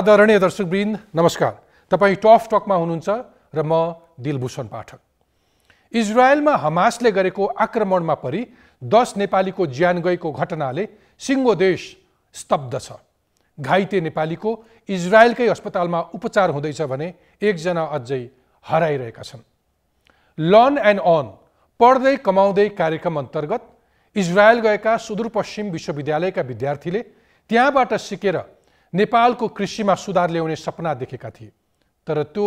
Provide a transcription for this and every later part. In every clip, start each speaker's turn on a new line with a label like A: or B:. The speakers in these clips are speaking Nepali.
A: आदरणीय दर्शकवृन्द नमस्कार तपाईँ टफ टकमा हुनुहुन्छ र म दिलभूषण पाठक इजरायलमा हमासले गरेको आक्रमणमा परि दस नेपालीको ज्यान गएको घटनाले सिङ्गो देश स्तब्ध छ घाइते नेपालीको इजरायलकै अस्पतालमा उपचार हुँदैछ भने एकजना अझै हराइरहेका छन् लर्न एन्ड अन पढ्दै कमाउँदै कार्यक्रम अन्तर्गत इजरायल गएका सुदूरपश्चिम विश्वविद्यालयका विद्यार्थीले त्यहाँबाट सिकेर नेपालको कृषिमा सुधार ल्याउने सपना देखेका थिए तर त्यो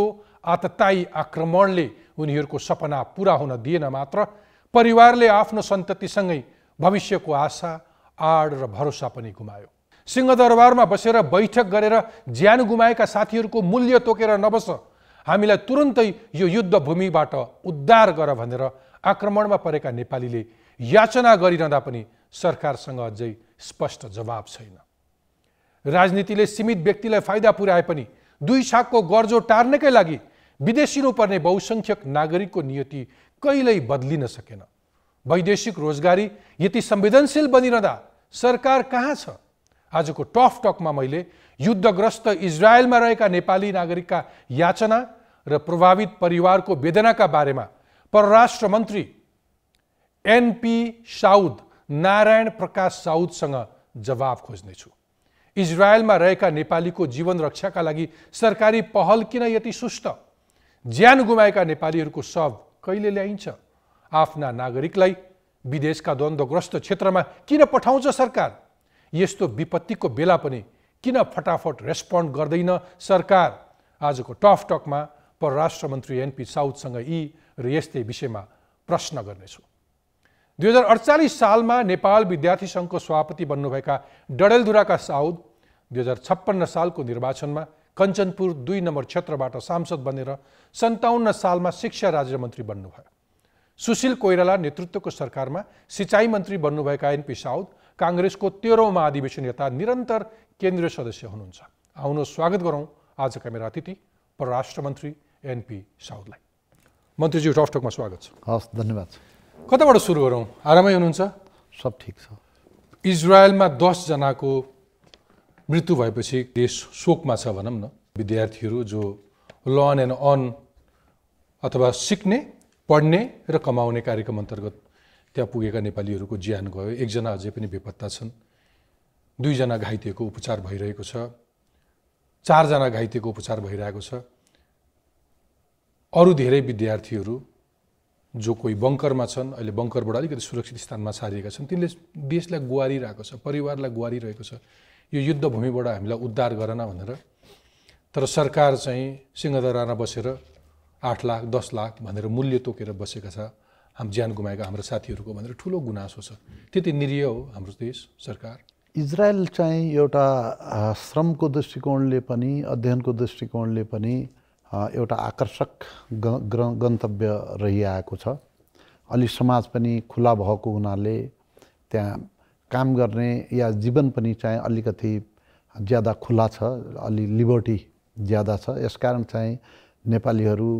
A: आतताई आक्रमणले उनीहरूको सपना पुरा हुन दिएन मात्र परिवारले आफ्नो सन्ततिसँगै भविष्यको आशा आड र भरोसा पनि गुमायो सिंहदरबारमा बसेर बैठक गरेर ज्यान गुमाएका साथीहरूको मूल्य तोकेर नबस हामीलाई तुरुन्तै यो युद्धभूमिबाट उद्धार गर भनेर आक्रमणमा परेका नेपालीले याचना गरिरहँदा पनि सरकारसँग अझै स्पष्ट जवाब छैन राजनीतिले सीमित व्यक्ति फायदा पुराएपनी दुई दुई को गर्जो टानेक विदेशी पर्ने बहुसंख्यक नागरिक को नियति कहिल्यै बदलिन सकेन वैदेशिक रोजगारी ये संवेदनशील बनी रहता सरकार कहाँ छ को टफ में मैं युद्धग्रस्त इजरायल में रहकर नेपाली नागरिक का याचना र प्रभावित का बारे में परराष्ट्र मंत्री एनपी साउद नारायण प्रकाश साउदसंग जवाब छू इजरायलमा रहेका नेपालीको जीवन रक्षाका लागि सरकारी पहल किन यति सुस्त ज्यान गुमाएका नेपालीहरूको शव कहिले ल्याइन्छ आफ्ना नागरिकलाई विदेशका द्वन्द्वग्रस्त क्षेत्रमा किन पठाउँछ सरकार यस्तो विपत्तिको बेला पनि किन फटाफट रेस्पोन्ड गर्दैन सरकार आजको टफ टकमा परराष्ट्र मन्त्री एनपी साउथसँग यी र यस्तै विषयमा प्रश्न गर्नेछु 2048 हजार में नेपाल विद्यार्थी को सभापति डड़ेलधुरा का साउद दुई हजार छप्पन्न साल निर्वाचन में कंचनपुर दुई नंबर क्षेत्र सांसद बनेर सन्तावन्न साल में शिक्षा राज्य मंत्री बनु सुशील को सरकार में सिंचाई मंत्री बन्नुभएका एनपी साउद को तेरह महाधिवेशन यता निरंतर केन्द्र सदस्य हो स्वागत करूं आज का मेरा अतिथि परराष्ट्र मंत्री एनपी साउदलाई मन्त्रीज्यू में स्वागत
B: हस् धन्यवाद
A: कताबाट सुरु गरौँ आरामै हुनुहुन्छ सब ठिक छ इजरायलमा दसजनाको मृत्यु भएपछि देश शोकमा छ भनौँ न विद्यार्थीहरू जो लन एन्ड अन अथवा सिक्ने पढ्ने र कमाउने कार्यक्रम अन्तर्गत त्यहाँ पुगेका नेपालीहरूको ज्यान गयो एकजना अझै पनि बेपत्ता छन् दुईजना घाइतेको उपचार भइरहेको छ चारजना घाइतेको उपचार भइरहेको छ अरू धेरै विद्यार्थीहरू जो कोही बङ्करमा छन् अहिले बङ्करबाट अलिकति सुरक्षित स्थानमा सारिएका छन् तिनले देशलाई गुहारिरहेको छ परिवारलाई गुहारिरहेको छ यो युद्धभूमिबाट हामीलाई उद्धार गर भनेर तर सरकार चाहिँ सिंहदरामा बसेर आठ लाख दस लाख भनेर मूल्य तोकेर बसेका छ हाम ज्यान गुमाएका हाम्रो साथीहरूको भनेर ठुलो गुनासो छ त्यति निरीह हो हाम्रो देश सरकार इजरायल
B: चाहिँ एउटा श्रमको दृष्टिकोणले पनि अध्ययनको दृष्टिकोणले पनि एउटा आकर्षक ग गन्तव्य रहिआएको छ अलि समाज पनि खुला भएको हुनाले त्यहाँ काम गर्ने या जीवन पनि चाहिँ अलिकति ज्यादा खुला छ अलि लिबर्टी ज्यादा छ यसकारण चाहिँ नेपालीहरू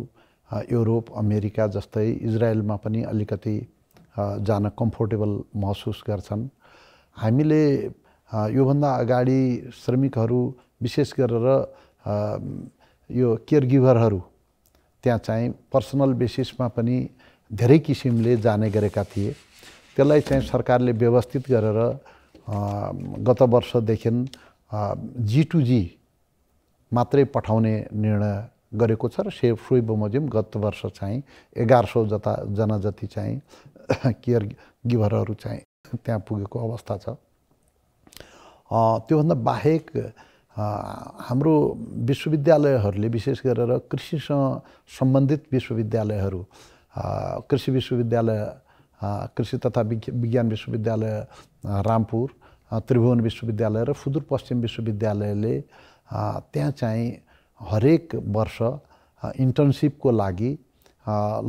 B: युरोप अमेरिका जस्तै इजरायलमा पनि अलिकति जान कम्फोर्टेबल महसुस गर्छन् हामीले योभन्दा अगाडि श्रमिकहरू विशेष गरेर यो केयर गिभरहरू त्यहाँ चाहिँ पर्सनल बेसिसमा पनि धेरै किसिमले जाने गरेका थिए त्यसलाई चाहिँ सरकारले व्यवस्थित गरेर गत वर्षदेखि जी टु जी मात्रै पठाउने निर्णय गरेको छ र से सोइ गत वर्ष चाहिँ एघार सौ जता जना जति चाहिँ केयर गिभरहरू चाहिँ त्यहाँ पुगेको अवस्था छ त्योभन्दा बाहेक हाम्रो विश्वविद्यालयहरूले विशेष गरेर कृषिसँग सम्बन्धित विश्वविद्यालयहरू कृषि विश्वविद्यालय कृषि तथा विज्ञान विश्वविद्यालय रामपुर त्रिभुवन विश्वविद्यालय र सुदूरपश्चिम विश्वविद्यालयले त्यहाँ चाहिँ हरेक वर्ष इन्टर्नसिपको लागि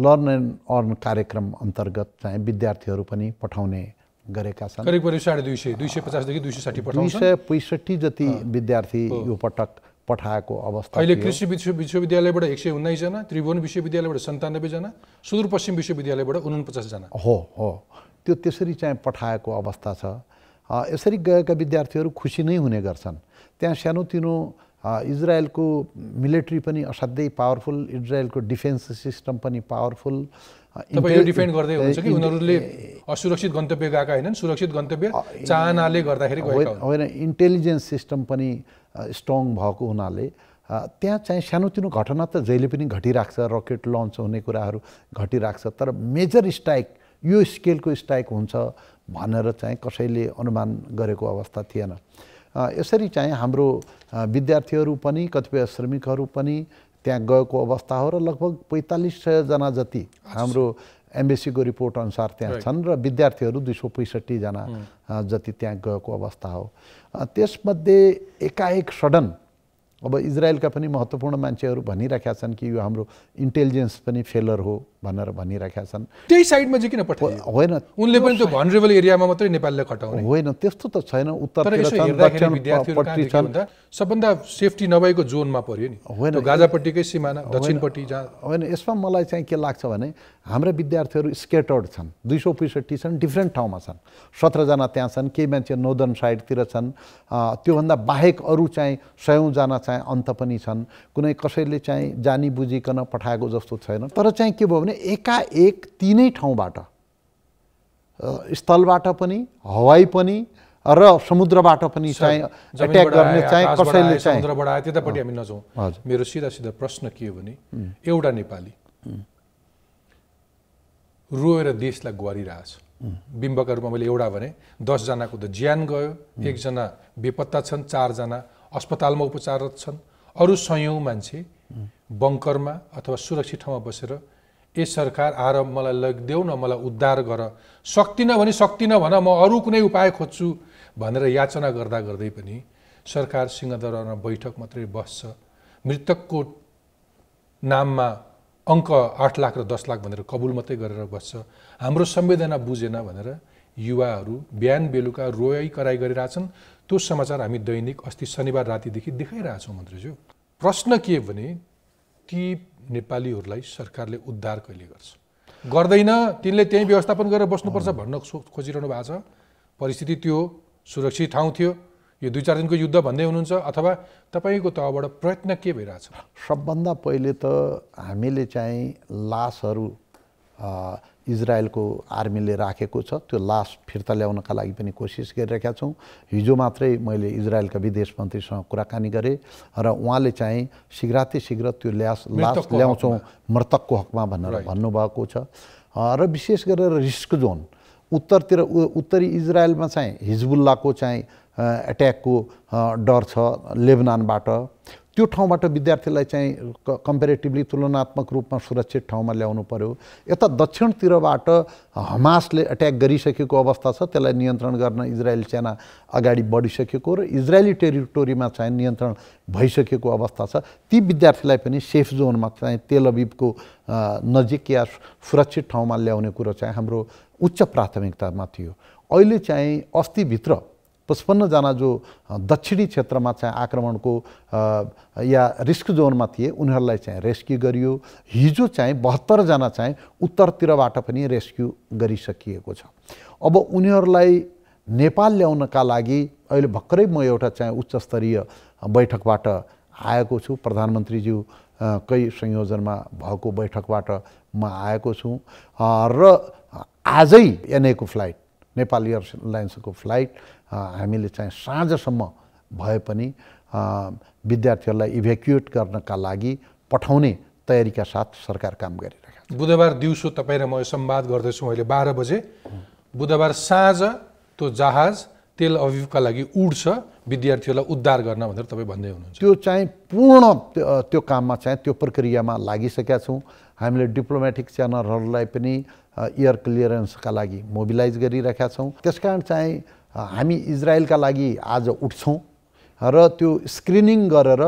B: लर्न एन्ड अर्न कार्यक्रम अन्तर्गत चाहिँ विद्यार्थीहरू पनि पठाउने गरेका छन् करिब
A: करिब साढे दुई सय दुई सय पचासदेखि दुई सय साठी दुई सय
B: पैँसठी जति विद्यार्थी यो पटक पठाएको अवस्था अहिले कृषि
A: विश्व विश्वविद्यालयबाट एक सय उन्नाइसजना त्रिभुवन विश्वविद्यालयबाट सन्तानब्बेजना सुदूरपश्चिम विश्वविद्यालयबाट उनपचासजना
B: हो हो त्यो त्यसरी चाहिँ पठाएको अवस्था छ यसरी गएका विद्यार्थीहरू खुसी नै हुने गर्छन् त्यहाँ सानोतिनो इजरायलको मिलिट्री पनि असाध्यै पावरफुल इजरायलको डिफेन्स सिस्टम पनि पावरफुल डिफेन्ड गर्दै हुन्छ कि उनीहरूले
A: असुरक्षित गन्तव्य गएका होइनन् सुरक्षित गन्तव्य चाहनाले गर्दाखेरि होइन
B: इन्टेलिजेन्स सिस्टम पनि स्ट्रङ भएको हुनाले त्यहाँ चाहिँ सानोतिनो घटना त जहिले पनि घटिरहेको छ रकेट लन्च हुने कुराहरू घटिरहेको छ तर मेजर स्ट्राइक यो स्केलको स्ट्राइक हुन्छ भनेर चाहिँ कसैले अनुमान गरेको अवस्था थिएन यसरी चाहिँ हाम्रो विद्यार्थीहरू पनि कतिपय श्रमिकहरू पनि त्यहाँ गएको अवस्था हो र लगभग पैँतालिस सयजना जति हाम्रो एमबिसीको रिपोर्ट अनुसार त्यहाँ छन् र विद्यार्थीहरू दुई सौ पैँसठीजना जति त्यहाँ गएको अवस्था हो त्यसमध्ये एकाएक सडन अब इजरायलका पनि महत्त्वपूर्ण मान्छेहरू भनिरहेका छन् कि यो हाम्रो इन्टेलिजेन्स पनि फेलर हो भनेर भनिरहेका छन् त्यही साइडमा चाहिँ किन पठायो
A: होइन उनले पनि त्यो भनरेबल एरियामा मात्रै नेपाललाई खटाउने होइन त्यस्तो त छैन उत्तर छन् सबभन्दा सेफ्टी नभएको जोनमा पर्यो नि होइन गाजापट्टिकै सिमाना दक्षिणपट्टि
B: जहाँ होइन यसमा मलाई चाहिँ के लाग्छ भने हाम्रा विद्यार्थीहरू स्केटर्ड छन् दुई सौ पैँसठी छन् डिफ्रेन्ट ठाउँमा छन् सत्रजना त्यहाँ छन् केही मान्छे नोदर्न साइडतिर छन् त्योभन्दा बाहेक अरू चाहिँ सयौँजना चाहिँ चाहिँ अन्त पनि छन् कुनै कसैले चाहिँ जानी बुझिकन पठाएको जस्तो छैन तर चाहिँ के भयो भने एकाएक तिनै ठाउँबाट स्थलबाट पनि हवाई पनि र समुद्रबाट पनि चाहिँ एट्याक गर्ने चाहिँ कसैले चाहिँ
A: समुद्रबाट आयो त्यतापट्टि हामी नजाउँ मेरो सिधा सिधा प्रश्न के हो भने एउटा नेपाली रोएर देशलाई गुहारिरहेछ बिम्बका रूपमा मैले एउटा भने दसजनाको त ज्यान गयो एकजना बेपत्ता छन् चारजना अस्पतालमा उपचाररत छन् अरू सयौँ मान्छे बङ्करमा अथवा सुरक्षित ठाउँमा बसेर ए सरकार आएर मलाई लगिदेऊ न मलाई उद्धार गर सक्दिनँ भने सक्दिनँ भन म अरू कुनै उपाय खोज्छु भनेर याचना गर्दा गर्दै पनि सरकार सिंहदरबारमा बैठक मात्रै बस्छ मृतकको नाममा अङ्क आठ लाख र दस लाख भनेर कबुल मात्रै गरेर बस्छ हाम्रो संवेदना बुझेन भनेर युवाहरू बिहान बेलुका रोइ कराई गरिरहेछन् त्यो समाचार हामी दैनिक अस्ति शनिबार रातिदेखि देखाइरहेछौँ मन्त्रीज्यू प्रश्न के भने ती नेपालीहरूलाई सरकारले उद्धार कहिले गर्छ गर्दैन तिनले त्यहीँ व्यवस्थापन गरेर बस्नुपर्छ भन्न खोजिरहनु भएको छ परिस्थिति त्यो सुरक्षित ठाउँ थियो यो दुई चार दिनको युद्ध भन्दै हुनुहुन्छ अथवा तपाईँको तहबाट प्रयत्न के भइरहेछ सबभन्दा पहिले
B: त हामीले चाहिँ लासहरू इजरायलको आर्मीले राखेको छ त्यो लास फिर्ता ल्याउनका लागि पनि कोसिस गरिरहेका छौँ हिजो मात्रै मैले इजरायलका विदेश मन्त्रीसँग कुराकानी गरेँ र उहाँले चाहिँ शीघ्र त्यो ल्यास लास ल्याउँछौँ मृतकको हकमा भनेर भन्नुभएको छ र विशेष गरेर रिस्क जोन उत्तरतिर उत्तरी इजरायलमा चाहिँ हिजबुल्लाको चाहिँ एट्याकको डर छ लेबनानबाट त्यो ठाउँबाट विद्यार्थीलाई चाहिँ कम्पेरिटिभली तुलनात्मक रूपमा सुरक्षित ठाउँमा ल्याउनु पऱ्यो यता दक्षिणतिरबाट हमासले एट्याक गरिसकेको अवस्था छ त्यसलाई नियन्त्रण गर्न इजरायल सेना अगाडि बढिसकेको र इजरायली टेरिटोरीमा चाहिँ नियन्त्रण भइसकेको अवस्था छ ती विद्यार्थीलाई पनि सेफ जोनमा चाहिँ तेल अबिबको नजिक या सुरक्षित ठाउँमा ल्याउने कुरो चाहिँ हाम्रो उच्च प्राथमिकतामा थियो अहिले चाहिँ अस्तिभित्र पचपन्नजना जो दक्षिणी क्षेत्रमा चाहिँ आक्रमणको या रिस्क जोनमा थिए उनीहरूलाई चाहिँ रेस्क्यु गरियो हिजो चाहिँ बहत्तरजना चाहिँ उत्तरतिरबाट पनि रेस्क्यु गरिसकिएको छ अब उनीहरूलाई नेपाल ल्याउनका लागि अहिले भर्खरै म एउटा चाहिँ उच्चस्तरीय बैठकबाट आएको छु प्रधानमन्त्रीज्यू कै संयोजनमा भएको बैठकबाट म आएको छु र आजै एनएको फ्लाइट नेपाल एयरलाइन्सको फ्लाइट हामीले चाहिँ साँझसम्म भए पनि विद्यार्थीहरूलाई इभ्याक्युएट गर्नका लागि पठाउने तयारीका साथ सरकार काम गरिरहेको
A: छ बुधबार दिउँसो तपाईँ र म संवाद गर्दैछु अहिले बाह्र बजे बुधबार साँझ त्यो जहाज तेल अभिवका लागि उड्छ विद्यार्थीहरूलाई उद्धार गर्न भनेर तपाईँ भन्दै
B: हुनुहुन्छ त्यो चाहिँ पूर्ण त्यो काममा चाहिँ त्यो प्रक्रियामा लागिसकेका छौँ हामीले डिप्लोमेटिक च्यानलहरूलाई पनि एयर क्लियरेन्सका लागि मोबिलाइज गरिरहेका छौँ त्यस कारण चाहिँ हामी इजरायलका लागि आज उठ्छौँ र त्यो स्क्रिनिङ गरेर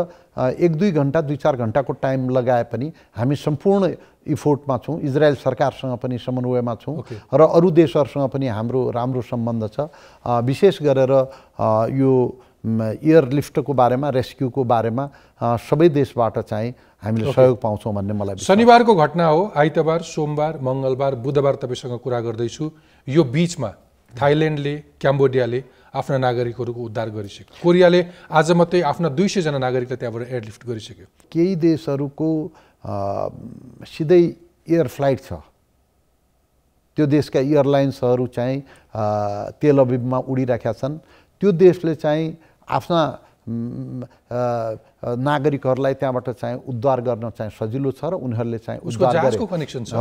B: एक दुई घन्टा दुई चार घन्टाको टाइम लगाए पनि हामी सम्पूर्ण इफोर्टमा छौँ इजरायल सरकारसँग पनि समन्वयमा छौँ र अरू देशहरूसँग पनि हाम्रो राम्रो सम्बन्ध छ विशेष गरेर यो एयरलिफ्टको बारेमा रेस्क्युको बारेमा सबै देशबाट चाहिँ हामीले सहयोग पाउँछौँ भन्ने
A: मलाई शनिबारको घटना हो आइतबार सोमबार मङ्गलबार बुधबार तपाईँसँग कुरा गर्दैछु यो बिचमा थाइल्यान्डले क्याम्बोडियाले आफ्ना नागरिकहरूको उद्धार गरिसक्यो कोरियाले आज मात्रै आफ्ना दुई सयजना नागरिकलाई त्यहाँबाट एयरलिफ्ट गरिसक्यो
B: केही देशहरूको सिधै एयर फ्लाइट छ त्यो देशका एयरलाइन्सहरू चाहिँ तेल अबिबमा उडिराखेका छन् त्यो देशले चाहिँ आफ्ना नागरिकहरूलाई त्यहाँबाट चाहिँ उद्धार गर्न चाहिँ सजिलो छ र उनीहरूले चाहिँ उसको जहाजको कनेक्सन छ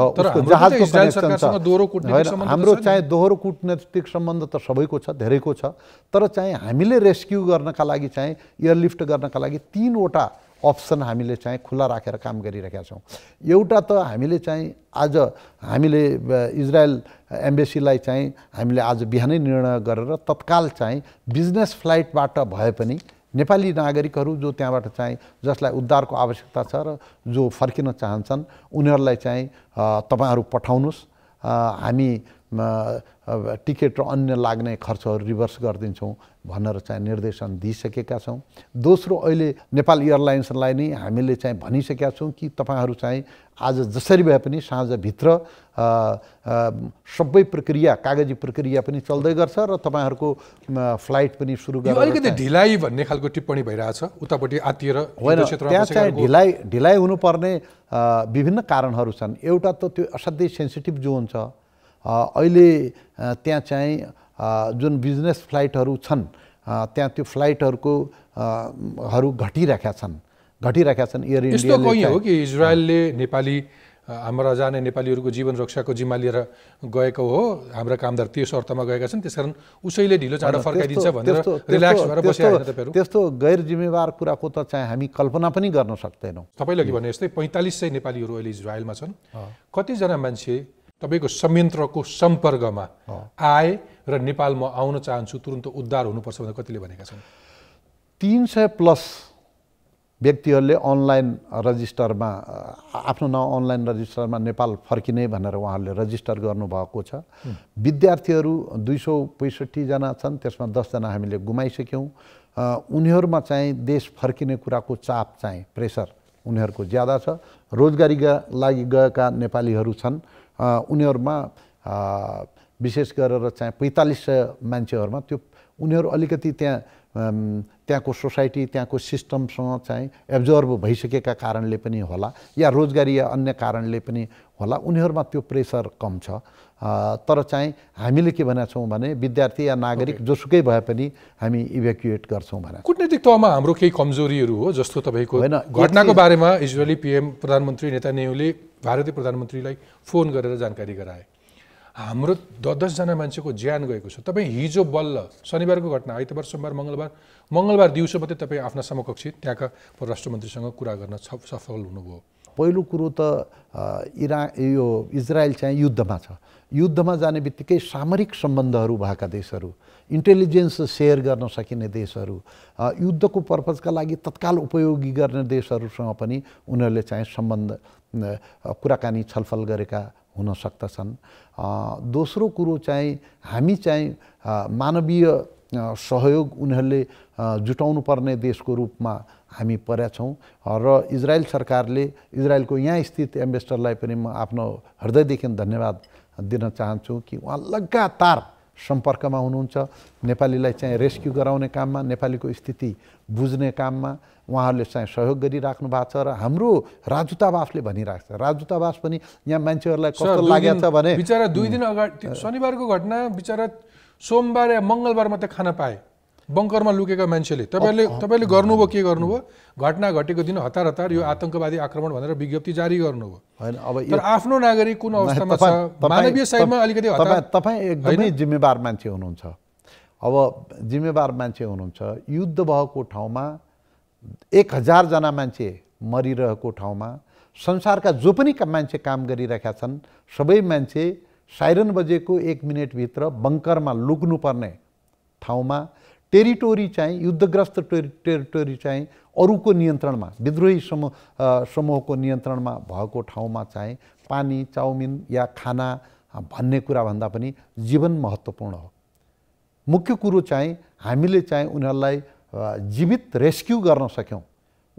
B: हाम्रो चाहिँ दोहोरो कुटनैतिक सम्बन्ध त सबैको छ धेरैको छ तर चाहिँ हामीले रेस्क्यु गर्नका लागि चाहिँ एयरलिफ्ट गर्नका लागि तिनवटा अप्सन हामीले चाहिँ खुल्ला राखेर काम गरिरहेका छौँ एउटा त हामीले चाहिँ आज हामीले इजरायल एम्बेसीलाई चाहिँ हामीले आज बिहानै निर्णय गरेर तत्काल चाहिँ बिजनेस फ्लाइटबाट भए पनि नेपाली नागरिकहरू जो त्यहाँबाट चाहिँ जसलाई उद्धारको आवश्यकता छ र जो फर्किन चाहन्छन् उनीहरूलाई चाहिँ तपाईँहरू पठाउनुहोस् हामी टिकट र अन्य लाग्ने खर्चहरू रिभर्स गरिदिन्छौँ भनेर चाहिँ निर्देशन दिइसकेका छौँ दोस्रो अहिले नेपाल एयरलाइन्सलाई नै हामीले चाहिँ भनिसकेका छौँ कि तपाईँहरू चाहिँ आज जसरी भए पनि साँझभित्र सबै प्रक्रिया कागजी प्रक्रिया पनि चल्दै गर्छ र तपाईँहरूको फ्लाइट पनि सुरु गर्छ अलिकति
A: ढिलाइ भन्ने खालको टिप्पणी भइरहेछ उतापट्टि आतिएर होइन त्यहाँ चाहिँ ढिलाइ
B: ढिलाइ हुनुपर्ने विभिन्न कारणहरू छन् एउटा त त्यो असाध्यै सेन्सिटिभ जोन छ अहिले त्यहाँ चाहिँ जुन बिजनेस फ्लाइटहरू छन् त्यहाँ त्यो फ्लाइटहरूको हरू घटिरहेका छन् घटिरहेका छन् एयर इन्डिया हो
A: कि इजरायलले नेपाली हाम्रा जाने नेपालीहरूको जीवन रक्षाको जिम्मा लिएर गएको हो हाम्रा कामदार त्यस अर्थमा गएका छन् त्यसकारण उसैले ढिलो चाँडो फर्काइदिन्छ भनेर रिल्याक्स भएर बसिरहेको त्यस्तो
B: गैर जिम्मेवार
A: कुराको त चाहिँ हामी कल्पना पनि गर्न सक्दैनौँ तपाईँले के भने यस्तै पैँतालिस सय नेपालीहरू अहिले इजरायलमा छन् कतिजना मान्छे तपाईँको संयन्त्रको सम्पर्कमा आए र नेपालमा आउन चाहन्छु तुरन्त उद्धार हुनुपर्छ भनेर कतिले भनेका छन्
B: तिन सय प्लस व्यक्तिहरूले अनलाइन रजिस्टरमा आफ्नो नाउँ अनलाइन रजिस्टरमा नेपाल फर्किने भनेर उहाँहरूले रजिस्टर गर्नुभएको छ विद्यार्थीहरू दुई सौ पैँसठीजना छन् त्यसमा दसजना हामीले गुमाइसक्यौँ उनीहरूमा चाहिँ देश फर्किने कुराको चाप चाहिँ प्रेसर उनीहरूको ज्यादा छ रोजगारीका लागि गएका नेपालीहरू छन् उनीहरूमा विशेष गरेर चाहिँ पैँतालिस सय मान्छेहरूमा त्यो उनीहरू अलिकति त्यहाँ त्यहाँको सोसाइटी त्यहाँको सिस्टमसँग चाहिँ एब्जर्भ भइसकेका कारणले पनि होला या रोजगारी या अन्य कारणले पनि होला उनीहरूमा त्यो प्रेसर कम छ तर चाहिँ हामीले के भनेका छौँ भने विद्यार्थी या नागरिक okay. जोसुकै भए पनि हामी इभ्याकुएट गर्छौँ
A: भने कुटनीतिक तहमा हाम्रो केही कमजोरीहरू हो जस्तो तपाईँको होइन घटनाको बारेमा युजली पिएम प्रधानमन्त्री नेता नेहरूले भारतीय प्रधानमन्त्रीलाई फोन गरेर जानकारी गराए हाम्रो द दसजना मान्छेको ज्यान गएको छ तपाईँ हिजो बल्ल शनिबारको घटना आइतबार सोमबार मङ्गलबार मङ्गलबार दिउँसो मात्रै तपाईँ आफ्ना समकक्षी त्यहाँका परराष्ट्र मन्त्रीसँग कुरा गर्न सफल हुनुभयो
B: पहिलो कुरो त इरा यो इजरायल चाहिँ युद्धमा छ युद्धमा जाने बित्तिकै सामरिक सम्बन्धहरू भएका देशहरू इन्टेलिजेन्स सेयर गर्न सकिने देशहरू युद्धको पर्पजका लागि तत्काल उपयोगी गर्ने देशहरूसँग पनि उनीहरूले चाहिँ सम्बन्ध कुराकानी छलफल गरेका हुन सक्दछन् दोस्रो कुरो चाहिँ हामी चाहिँ मानवीय सहयोग उनीहरूले जुटाउनु पर्ने देशको रूपमा हामी परेका छौँ र इजरायल सरकारले इजरायलको यहाँ स्थित एम्बेसडरलाई पनि म आफ्नो हृदयदेखि धन्यवाद दिन चाहन्छु कि उहाँ लगातार सम्पर्कमा हुनुहुन्छ नेपालीलाई चाहिँ रेस्क्यु गराउने काममा नेपालीको स्थिति बुझ्ने काममा उहाँहरूले चाहिँ सहयोग गरिराख्नु भएको छ र हाम्रो राजदूतावासले भनिरहेको छ राजदूतावास पनि यहाँ मान्छेहरूलाई
A: कस्तो लागेको छ भने बिचरा दुई दिन अगाडि शनिबारको घटना बिचरा सोमबार या मङ्गलबार मात्रै खान पाएँ बङ्करमा लुकेका मान्छेले तपाईँहरूले तपाईँले गर्नुभयो के गर्नुभयो घटना घटेको दिन हतार हतार यो आतङ्कवादी आक्रमण भनेर विज्ञप्ति जारी गर्नुभयो होइन अब तर आफ्नो नागरिक कुन अवस्थामा छ मानवीय साइडमा अलिकति तपाईँ
B: एकदमै जिम्मेवार मान्छे हुनुहुन्छ अब जिम्मेवार मान्छे हुनुहुन्छ युद्ध भएको ठाउँमा एक हजारजना मान्छे मरिरहेको ठाउँमा संसारका जो पनि मान्छे काम गरिरहेका छन् सबै मान्छे साइरन बजेको एक मिनटभित्र बङ्करमा लुक्नुपर्ने ठाउँमा टेरिटोरी चाहिँ युद्धग्रस्त टेरि टेरिटोरी चाहिँ अरूको नियन्त्रणमा विद्रोही समूह समूहको नियन्त्रणमा भएको ठाउँमा चाहिँ पानी चाउमिन या खाना भन्ने कुराभन्दा पनि जीवन महत्त्वपूर्ण हो मुख्य कुरो चाहिँ हामीले चाहिँ उनीहरूलाई जीवित रेस्क्यु गर्न सक्यौँ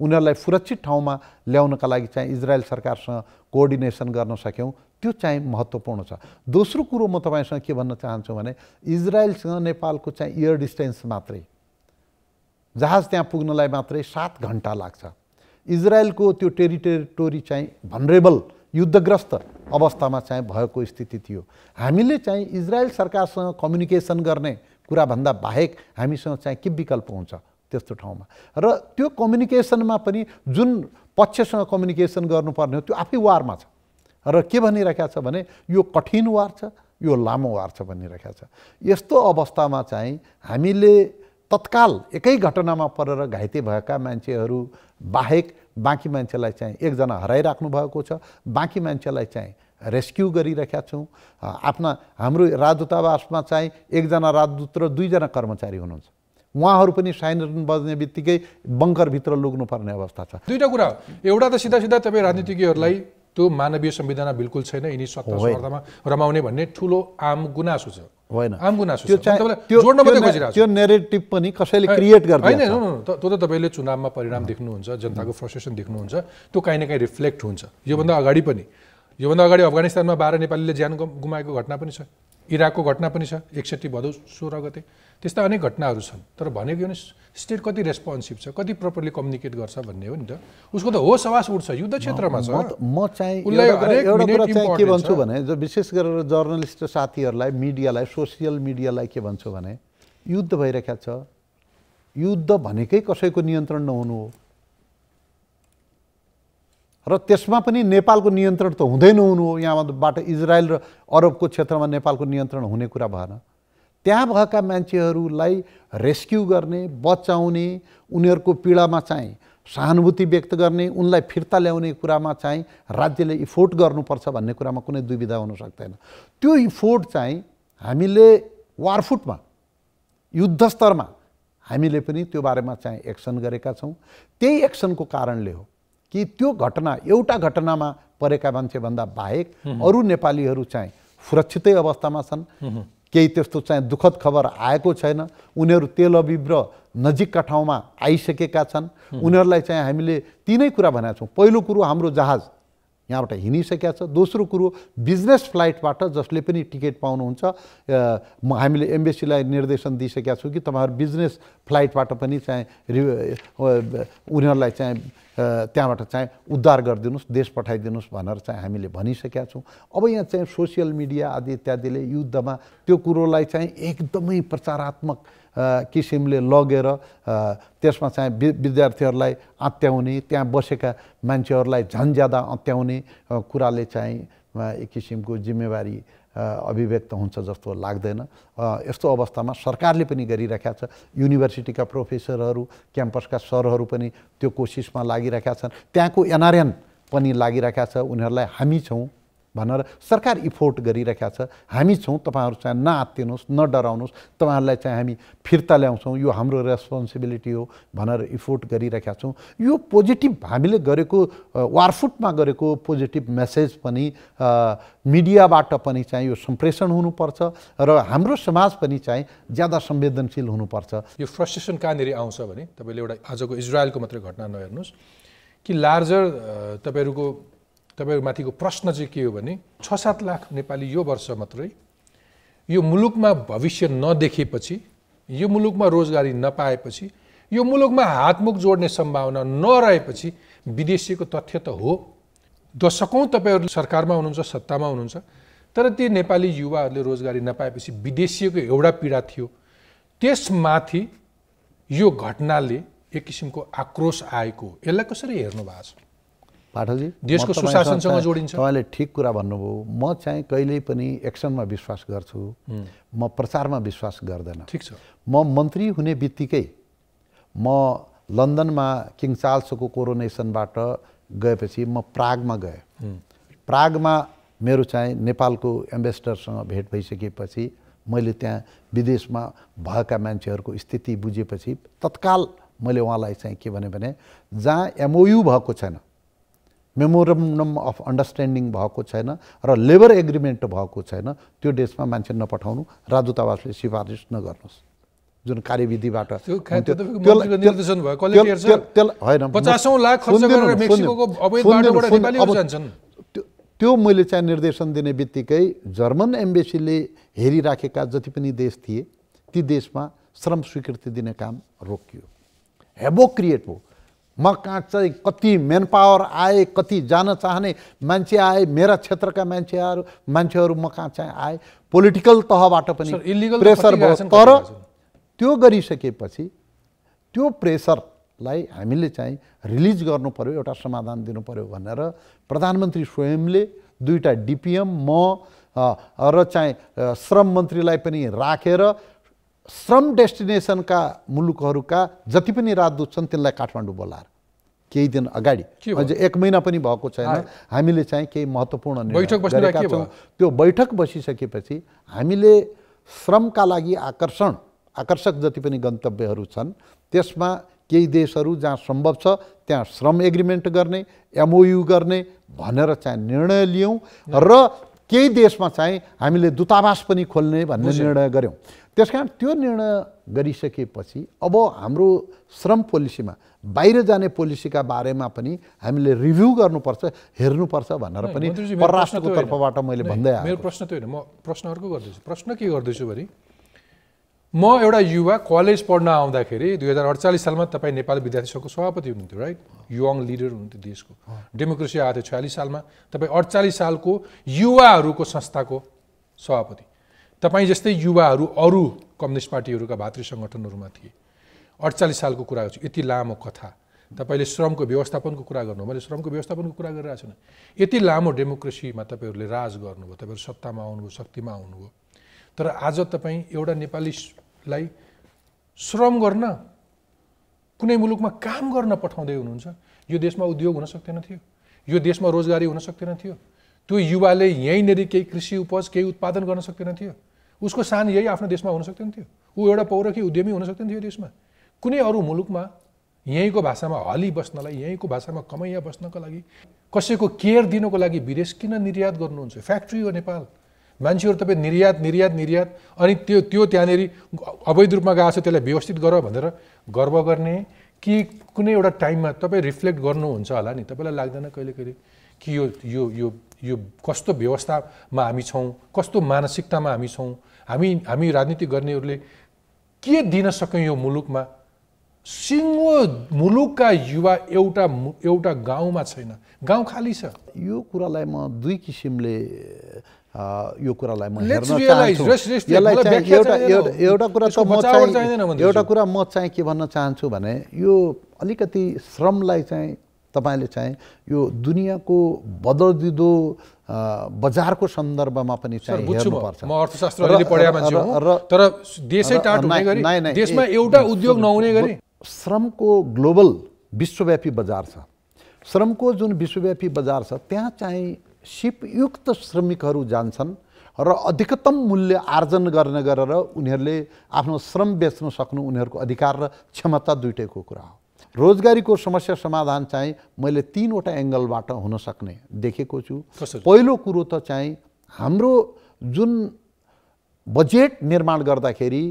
B: उनीहरूलाई सुरक्षित ठाउँमा ल्याउनका लागि चाहिँ इजरायल सरकारसँग कोअर्डिनेसन गर्न सक्यौँ त्यो चाहिँ महत्त्वपूर्ण छ दोस्रो कुरो म तपाईँसँग के भन्न चाहन्छु भने इजरायलसँग नेपालको चाहिँ एयर डिस्टेन्स मात्रै जहाज त्यहाँ पुग्नलाई मात्रै सात घन्टा लाग्छ इजरायलको त्यो टेरिटेरिटोरी चाहिँ भनरेबल युद्धग्रस्त अवस्थामा चाहिँ भएको स्थिति थियो हामीले चाहिँ इजरायल सरकारसँग कम्युनिकेसन गर्ने कुराभन्दा बाहेक हामीसँग चाहिँ के विकल्प हुन्छ त्यस्तो ठाउँमा र त्यो कम्युनिकेसनमा पनि जुन पक्षसँग कम्युनिकेसन गर्नुपर्ने हो त्यो आफै वारमा छ र के भनिरहेका छ भने यो कठिन वार छ यो लामो वार छ भनिरहेका छ यस्तो अवस्थामा चाहिँ हामीले तत्काल एकै घटनामा परेर घाइते भएका मान्छेहरू बाहेक बाँकी मान्छेलाई चाहिँ एकजना हराइराख्नु भएको छ बाँकी मान्छेलाई चाहिँ रेस्क्यु गरिरहेका छौँ आफ्ना हाम्रो राजदूतावासमा चाहिँ एकजना राजदूत र दुईजना कर्मचारी हुनुहुन्छ उहाँहरू पनि साइनरन बज्ने बित्तिकै बङ्करभित्र लुग्नुपर्ने अवस्था छ
A: दुईवटा कुरा एउटा त सिधा सिधा तपाईँ राजनीतिज्ञहरूलाई त्यो मानवीय संविधानमा बिल्कुल छैन यिनी सत्तामा रमाउने भन्ने ठुलो आम गुनासो छ होइन आम गुनासो त्यो
B: नेरेटिभ पनि
A: कसैले क्रिएट त्यो त तपाईँले चुनावमा परिणाम देख्नुहुन्छ जनताको फ्रस्ट्रेसन देख्नुहुन्छ त्यो काहीँ न काहीँ रिफ्लेक्ट हुन्छ योभन्दा अगाडि पनि योभन्दा अगाडि अफगानिस्तानमा बाह्र नेपालीले ज्यान गुमाएको घटना पनि छ इराकको घटना पनि छ एकसट्ठी भदौ सोह्र गते त्यस्ता अनेक घटनाहरू छन् तर भनेको भने स्टेट कति रेस्पोन्सिभ छ कति प्रपरली कम्युनिकेट गर्छ भन्ने हो नि त उसको त होस आवास उठ्छ युद्ध क्षेत्रमा छ
B: म चाहिँ एउटा के भन्छु भने विशेष गरेर जर्नलिस्ट साथीहरूलाई मिडियालाई सोसियल मिडियालाई के भन्छु भने युद्ध भइरहेको छ युद्ध भनेकै कसैको नियन्त्रण नहुनु हो र त्यसमा पनि नेपालको नियन्त्रण त हुँदै नहुनु हो यहाँबाट इजरायल र अरबको क्षेत्रमा नेपालको नियन्त्रण हुने कुरा भएन त्यहाँ भएका मान्छेहरूलाई रेस्क्यु गर्ने बचाउने उनीहरूको पीडामा चाहिँ सहानुभूति व्यक्त गर्ने उनलाई फिर्ता ल्याउने कुरामा चाहिँ राज्यले इफोर्ट गर्नुपर्छ भन्ने कुरामा कुनै दुविधा हुन सक्दैन त्यो इफोर्ट चाहिँ हामीले वारफुटमा युद्धस्तरमा हामीले पनि त्यो बारेमा चाहिँ एक्सन गरेका छौँ त्यही एक्सनको कारणले हो कि त्यो घटना एउटा घटनामा परेका मान्छे भन्दा बाहेक अरू नेपालीहरू चाहिँ सुरक्षितै अवस्थामा छन् केही त्यस्तो चाहिँ दुःखद खबर आएको छैन उनीहरू तेल नजिकका ठाउँमा आइसकेका छन् उनीहरूलाई चाहिँ हामीले तिनै कुरा भनेका छौँ पहिलो कुरो हाम्रो जहाज यहाँबाट हिँडिसकेका छ दोस्रो कुरो बिजनेस फ्लाइटबाट जसले पनि टिकट पाउनुहुन्छ हामीले एम्बेसीलाई निर्देशन दिइसकेका छौँ कि तपाईँहरू बिजनेस फ्लाइटबाट पनि चाहिँ उनीहरूलाई चाहिँ त्यहाँबाट चाहिँ उद्धार गरिदिनुहोस् देश पठाइदिनुहोस् भनेर चाहिँ हामीले भनिसकेका छौँ अब यहाँ चाहिँ सोसियल मिडिया आदि इत्यादिले युद्धमा त्यो कुरोलाई चाहिँ एकदमै प्रचारात्मक किसिमले लगेर त्यसमा चाहिँ विद्यार्थीहरूलाई अत्याउने त्यहाँ बसेका मान्छेहरूलाई झन् ज्यादा अत्याउने कुराले चाहिँ एक किसिमको जिम्मेवारी अभिव्यक्त हुन्छ जस्तो लाग्दैन यस्तो अवस्थामा सरकारले पनि गरिरहेका छ युनिभर्सिटीका प्रोफेसरहरू क्याम्पसका सरहरू पनि त्यो कोसिसमा लागिरहेका छन् त्यहाँको एनआरएन पनि लागिरहेका छ उनीहरूलाई हामी छौँ भनेर सरकार इफोर्ट गरिरहेका छ हामी छौँ तपाईँहरू चाहिँ नआत्तिनुहोस् न डराउनुहोस् तपाईँहरूलाई चाहिँ हामी फिर्ता ल्याउँछौँ यो हाम्रो रेस्पोन्सिबिलिटी हो भनेर इफोर्ट गरिरहेका छौँ यो पोजिटिभ हामीले गरेको वारफुटमा गरेको पोजिटिभ मेसेज पनि मिडियाबाट पनि चाहिँ यो सम्प्रेषण हुनुपर्छ र हाम्रो समाज पनि चाहिँ ज्यादा संवेदनशील हुनुपर्छ
A: यो फ्रस्ट्रेसन कहाँनिर आउँछ भने तपाईँले एउटा आजको इजरायलको मात्रै घटना नहेर्नुहोस् कि लार्जर तपाईँहरूको तपाईँहरूमाथिको प्रश्न चाहिँ के हो भने छ सात लाख नेपाली यो वर्ष मात्रै यो मुलुकमा भविष्य नदेखेपछि यो मुलुकमा रोजगारी नपाएपछि यो मुलुकमा हातमुख जोड्ने सम्भावना नरहेपछि विदेशीको तथ्य त हो दशकौँ तपाईँहरू सरकारमा हुनुहुन्छ सत्तामा हुनुहुन्छ तर ती नेपाली युवाहरूले रोजगारी नपाएपछि विदेशीको एउटा पीडा थियो त्यसमाथि यो घटनाले एक किसिमको आक्रोश आएको यसलाई कसरी हेर्नु भएको छ
B: पाठकजी देशको सुशासनसँग जोडिन्छ तपाईँले ठिक कुरा भन्नुभयो म चाहिँ कहिल्यै पनि एक्सनमा विश्वास गर्छु म प्रचारमा विश्वास गर्दैन ठिक छ म मन्त्री हुने बित्तिकै म लन्डनमा किङ चार्ल्सको कोरोनेसनबाट गएपछि म प्रागमा गएँ प्रागमा मेरो चाहिँ नेपालको एम्बेसडरसँग भेट भइसकेपछि मैले त्यहाँ विदेशमा भएका मान्छेहरूको स्थिति बुझेपछि तत्काल मैले उहाँलाई चाहिँ के भने जहाँ एमओयु भएको छैन मेमोरन्डम अफ अन्डरस्ट्यान्डिङ भएको छैन र लेबर एग्रिमेन्ट भएको छैन त्यो देशमा मान्छे नपठाउनु राजदूतावासले सिफारिस नगर्नुहोस् जुन कार्यविधिबाट त्यो मैले चाहिँ निर्देशन दिने बित्तिकै जर्मन एम्बेसीले हेरिराखेका जति पनि देश थिए ती देशमा श्रम स्वीकृति दिने काम रोकियो हेबो क्रिएट हो म कहाँ चाहिँ कति मेन पावर आए कति जान चाहने मान्छे आए मेरा क्षेत्रका मान्छेहरू मान्छेहरू म कहाँ चाहिँ आए पोलिटिकल तहबाट पनि प्रेसर भयो तर त्यो गरिसकेपछि त्यो प्रेसरलाई हामीले चाहिँ रिलिज गर्नु पऱ्यो एउटा समाधान दिनु पऱ्यो भनेर प्रधानमन्त्री स्वयंले दुईवटा डिपिएम म र चाहिँ श्रम मन्त्रीलाई पनि राखेर श्रम डेस्टिनेसनका मुलुकहरूका जति पनि राजदूत छन् तिनलाई काठमाडौँ बोलाएर केही दिन अगाडि अझ एक महिना पनि भएको छैन हामीले चाहिँ केही महत्त्वपूर्ण बैठक छौँ त्यो बैठक बसिसकेपछि हामीले श्रमका लागि आकर्षण आकर्षक जति पनि गन्तव्यहरू छन् त्यसमा केही देशहरू जहाँ सम्भव छ त्यहाँ श्रम एग्रिमेन्ट गर्ने एमओयु गर्ने भनेर चाहिँ निर्णय लियौँ र केही देशमा चाहिँ हामीले दूतावास पनि खोल्ने भन्ने निर्णय गऱ्यौँ त्यस कारण त्यो निर्णय गरिसकेपछि अब हाम्रो श्रम पोलिसीमा बाहिर जाने पोलिसीका बारेमा पनि हामीले रिभ्यू गर्नुपर्छ हेर्नुपर्छ
A: भनेर पनि परराष्ट्रको तर्फबाट मैले भन्दै आएको मेरो प्रश्न त्यो होइन म प्रश्न अर्को गर्दैछु प्रश्न के गर्दैछु भने म एउटा युवा कलेज पढ्न आउँदाखेरि दुई हजार अडचालिस सालमा तपाईँ नेपाल विद्यार्थी सङ्घको सभापति हुनुहुन्थ्यो राइट युवाङ लिडर हुनुहुन्थ्यो देशको डेमोक्रेसी आएको थियो छयालिस सालमा तपाईँ अडचालिस सालको युवाहरूको संस्थाको सभापति तपाईँ जस्तै युवाहरू अरू कम्युनिस्ट पार्टीहरूका भातृ सङ्गठनहरूमा थिए अडचालिस सालको कुरा गर्छु यति लामो कथा तपाईँले श्रमको व्यवस्थापनको कुरा गर्नु मैले श्रमको व्यवस्थापनको कुरा गरिरहेको छुइनँ यति लामो डेमोक्रेसीमा तपाईँहरूले राज गर्नुभयो तपाईँहरू सत्तामा आउनुभयो शक्तिमा आउनुभयो तर आज तपाईँ एउटा नेपालीलाई श्रम गर्न कुनै मुलुकमा काम गर्न पठाउँदै हुनुहुन्छ यो देशमा उद्योग हुन सक्दैन थियो यो देशमा रोजगारी हुन सक्दैन थियो त्यो युवाले यहीँनिर केही कृषि उपज केही उत्पादन गर्न सक्दैन थियो उसको सान यही आफ्नो देशमा हुन सक्दैन थियो ऊ एउटा पौरखी उद्यमी हुन सक्दैन थियो देशमा कुनै अरू मुलुकमा यहीँको भाषामा हली बस्नलाई यहीँको भाषामा कमैया बस्नको लागि कसैको केयर दिनको लागि विदेश किन निर्यात गर्नुहुन्छ फ्याक्ट्री हो नेपाल मान्छेहरू तपाईँ निर्यात निर्यात निर्यात अनि त्यो त्यो त्यहाँनिर अवैध रूपमा गएको छ त्यसलाई व्यवस्थित गर भनेर गर्व गर्ने कि कुनै एउटा टाइममा तपाईँ रिफ्लेक्ट गर्नुहुन्छ होला नि तपाईँलाई लाग्दैन कहिले कहिले कि यो यो यो यो कस्तो व्यवस्थामा हामी छौँ कस्तो मानसिकतामा हामी छौँ हामी हामी राजनीति गर्नेहरूले के दिन सक्यौँ यो मुलुकमा सिङ्गो मुलुकका युवा एउटा एउटा गाउँमा छैन गाउँ खाली छ यो कुरालाई म दुई किसिमले यो कुरालाई म हेर्न चाहन्छु एउटा कुरा त म चाहिँ एउटा
B: कुरा म चाहिँ के भन्न चाहन्छु भने यो अलिकति श्रमलाई चाहिँ तपाईँले चाहिँ यो दुनियाँको बदलदिँदो बजारको सन्दर्भमा पनि
A: एउटा उद्योग नहुने गरी
B: श्रमको ग्लोबल विश्वव्यापी बजार छ श्रमको जुन विश्वव्यापी बजार छ त्यहाँ चाहिँ सिपयुक्त श्रमिकहरू जान्छन् र अधिकतम मूल्य आर्जन गर्ने गरेर उनीहरूले आफ्नो श्रम बेच्न सक्नु उनीहरूको अधिकार र क्षमता दुइटैको कुरा हो रोजगारीको समस्या समाधान चाहिँ मैले तिनवटा एङ्गलबाट हुन सक्ने देखेको छु पहिलो कुरो त चाहिँ हाम्रो जुन बजेट निर्माण गर्दाखेरि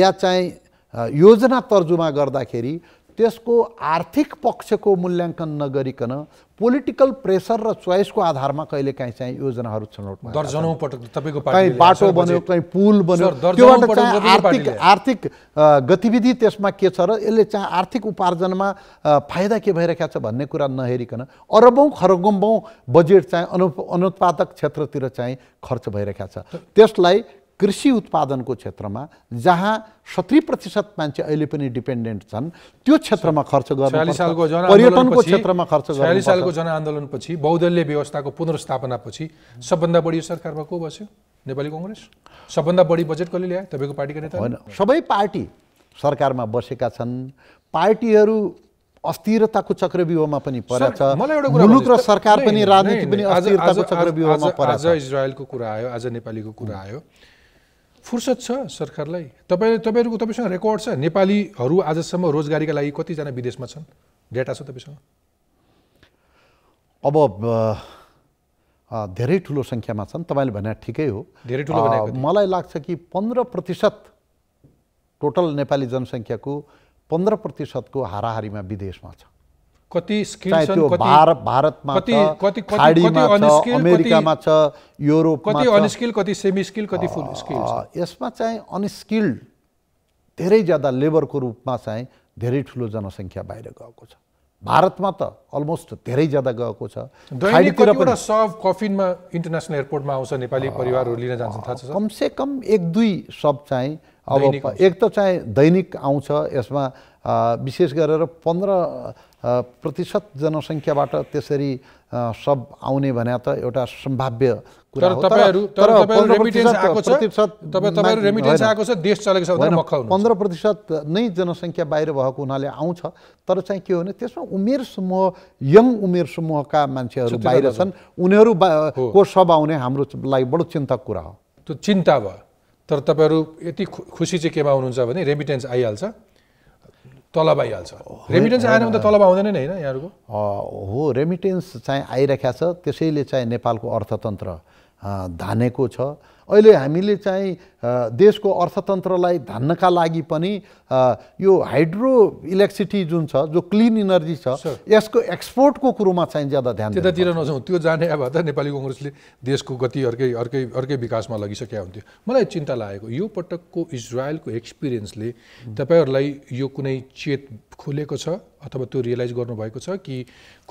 B: या चाहिँ योजना तर्जुमा गर्दाखेरि त्यसको आर्थिक पक्षको मूल्याङ्कन नगरिकन पोलिटिकल प्रेसर र चोइसको आधारमा कहिले कहिलेकाहीँ चाहिँ योजनाहरू छनौट दर्जनौँ पटक तपाईँको कहीँ बाटो बन्यो कहीँ पुल बन्यो त्योबाट आर्थिक आर्थिक गतिविधि त्यसमा के छ र यसले चाहिँ आर्थिक उपार्जनमा फाइदा के भइरहेको छ भन्ने कुरा नहेरिकन अरबौँ खरगम्बौँ बजेट चाहिँ अनु अनुत्पादक क्षेत्रतिर चाहिँ खर्च भइरहेको छ त्यसलाई कृषि उत्पादनको क्षेत्रमा जहाँ सत्री प्रतिशत मान्छे अहिले पनि डिपेन्डेन्ट छन् त्यो क्षेत्रमा खर्च गर्नु पर्यटनको क्षेत्रमा खर्च गर्नु सालको
A: जनआन्दोलनपछि बहुदलीय व्यवस्थाको पुनर्स्थापनापछि सबभन्दा बढी सरकारमा को बस्यो नेपाली कङ्ग्रेस सबभन्दा बढी बजेट कसले ल्यायो तपाईँको पार्टीका नेता होइन सबै पार्टी सरकारमा बसेका छन्
B: पार्टीहरू अस्थिरताको चक्रव्यूहमा पनि परेछ मुलुक र सरकार पनि राजनीति पनि अस्थिरताको चक्रव्यूहमा परेछ
A: आज इजरायलको कुरा आयो आज नेपालीको कुरा आयो फुर्सद छ सरकारलाई तपाईँले तपाईँहरूको तपाईँसँग रेकर्ड छ नेपालीहरू आजसम्म रोजगारीका लागि कतिजना विदेशमा छन् डेटा छ तपाईँसँग
B: अब धेरै ठुलो सङ्ख्यामा छन् तपाईँले भने ठिकै हो
A: धेरै ठुलो मलाई लाग्छ कि
B: पन्ध्र प्रतिशत टोटल नेपाली जनसङ्ख्याको पन्ध्र प्रतिशतको हाराहारीमा विदेशमा छ
A: कति स्किल त्यो भारत भारतमा कति कति कति अमेरिकामा छ
B: युरोपमा कति अनस्किल
A: कति सेमी स्किल कति फुल स्किल छ
B: यसमा चाहिँ अनस्किल्ड धेरै ज्यादा लेबरको रूपमा चाहिँ धेरै ठुलो जनसङ्ख्या बाहिर गएको छ भारतमा त अलमोस्ट धेरै ज्यादा गएको छ
A: सब कफिनमा इन्टरनेसनल एयरपोर्टमा आउँछ नेपाली परिवारहरू लिन जान्छन् थाहा छ कमसेकम कम एक दुई सब चाहिँ अब एक
B: त चाहिँ दैनिक आउँछ यसमा विशेष गरेर पन्ध्र प्रतिशत जनसङ्ख्याबाट त्यसरी सब आउने भने त एउटा सम्भाव्य कुरा पन्ध्र प्रतिशत नै जनसङ्ख्या बाहिर भएको हुनाले आउँछ तर चाहिँ के हो भने त्यसमा उमेर समूह यङ उमेर समूहका मान्छेहरू बाहिर छन्
A: उनीहरू सब
B: आउने हाम्रो लागि बडो चिन्ताको कुरा हो
A: त्यो चिन्ता भयो तर तपाईँहरू यति खुसी चाहिँ केमा हुनुहुन्छ भने रेमिटेन्स आइहाल्छ तलब आइहाल्छ रेमिटेन्स आएन भने त तलब आउँदैन नि होइन यहाँहरूको
B: हो रेमिटेन्स चाहिँ आइरहेको छ त्यसैले चाहिँ नेपालको अर्थतन्त्र धानेको छ अहिले हामीले चाहिँ देशको अर्थतन्त्रलाई धान्नका लागि पनि यो हाइड्रो इलेक्ट्रिसिटी
A: जुन छ जो क्लिन इनर्जी छ यसको एक्सपोर्टको कुरोमा चाहिँ ज्यादा ध्यान त्यतातिर नजाउँ त्यो जाने अब त नेपाली कङ्ग्रेसले देशको गति अर्कै अर्कै अर्कै विकासमा लगिसकेका हुन्थ्यो मलाई चिन्ता लागेको यो पटकको इजरायलको एक्सपिरियन्सले तपाईँहरूलाई यो कुनै चेत खोलेको छ अथवा त्यो रियलाइज गर्नुभएको छ कि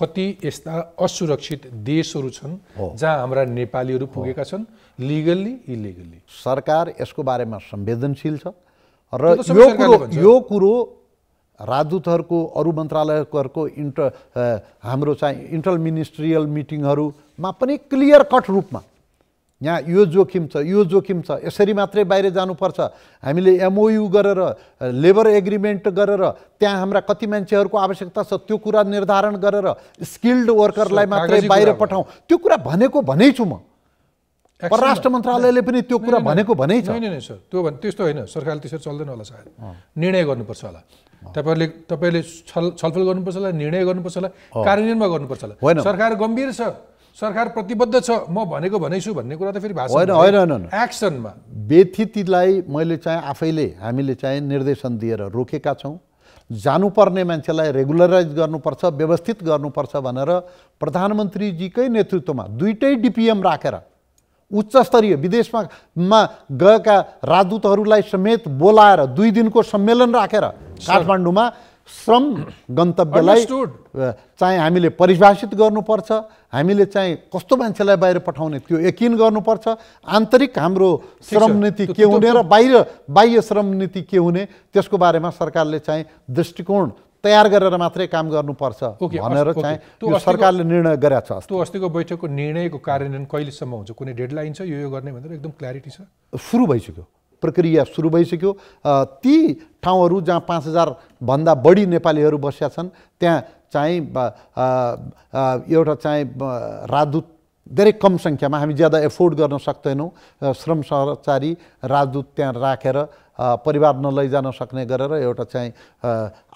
A: कति यस्ता असुरक्षित देशहरू छन् जहाँ हाम्रा नेपालीहरू पुगेका छन् लिगल्ली इलिगल्ली सरकार यसको
B: बारेमा संवेदनशील छ र यो कुरो यो कुरो राजदूतहरूको अरू मन्त्रालयहरूको इन्टर हाम्रो चाहिँ इन्टर मिनिस्ट्रियल मिटिङहरूमा पनि क्लियर कट रूपमा यहाँ यो जोखिम छ यो जोखिम छ यसरी मात्रै बाहिर जानुपर्छ हामीले एमओयु गरेर लेबर एग्रिमेन्ट गरेर त्यहाँ हाम्रा कति मान्छेहरूको आवश्यकता छ त्यो कुरा निर्धारण गरेर स्किल्ड वर्करलाई मात्रै बाहिर पठाउँ त्यो कुरा भनेको भनै छु म परराष्ट्र मन्त्रालयले पनि त्यो कुरा भनेको भनै छ होइन
A: सर त्यो भने त्यस्तो होइन सरकारले त्यसरी चल्दैन होला सायद निर्णय गर्नुपर्छ होला तपाईँहरूले तपाईँले छल छलफल गर्नुपर्छ होला निर्णय गर्नुपर्छ होला कार्यान्वयनमा गर्नुपर्छ होला होइन सरकार गम्भीर छ सरकार प्रतिबद्ध छ म भनेको भनेछु भन्ने कुरा त फेरि होइन होइन होइन एक्सनमा
B: व्यथितिलाई मैले चाहिँ आफैले हामीले चाहिँ निर्देशन दिएर रोकेका छौँ जानुपर्ने मान्छेलाई रेगुलराइज गर्नुपर्छ व्यवस्थित गर्नुपर्छ भनेर प्रधानमन्त्रीजीकै नेतृत्वमा दुइटै डिपिएम राखेर उच्चस्तरीय विदेशमा गएका राजदूतहरूलाई समेत बोलाएर दुई दिनको सम्मेलन राखेर काठमाडौँमा श्रम गन्तव्यलाई चाहिँ हामीले परिभाषित गर्नुपर्छ हामीले चाहिँ कस्तो मान्छेलाई बाहिर पठाउने त्यो यकिन गर्नुपर्छ आन्तरिक हाम्रो श्रम नीति के हुने र बाहिर बाह्य श्रम नीति के हुने त्यसको बारेमा सरकारले चाहिँ दृष्टिकोण तयार गरेर मात्रै काम गर्नुपर्छ भनेर चाहिँ यो सरकारले निर्णय गरेको छ
A: त्यो अस्तिको बैठकको निर्णयको कार्यान्वयन कहिलेसम्म हुन्छ कुनै डेडलाइन छ यो यो गर्ने भनेर एकदम क्ल्यारिटी छ
B: सुरु भइसक्यो प्रक्रिया सुरु भइसक्यो ती ठाउँहरू जहाँ पाँच हजारभन्दा बढी नेपालीहरू बसेका छन् त्यहाँ चाहिँ एउटा चाहिँ राजदूत धेरै कम सङ्ख्यामा हामी ज्यादा एफोर्ड गर्न सक्दैनौँ श्रम सहचारी राजदूत त्यहाँ राखेर परिवार नलैजान सक्ने गरेर एउटा चाहिँ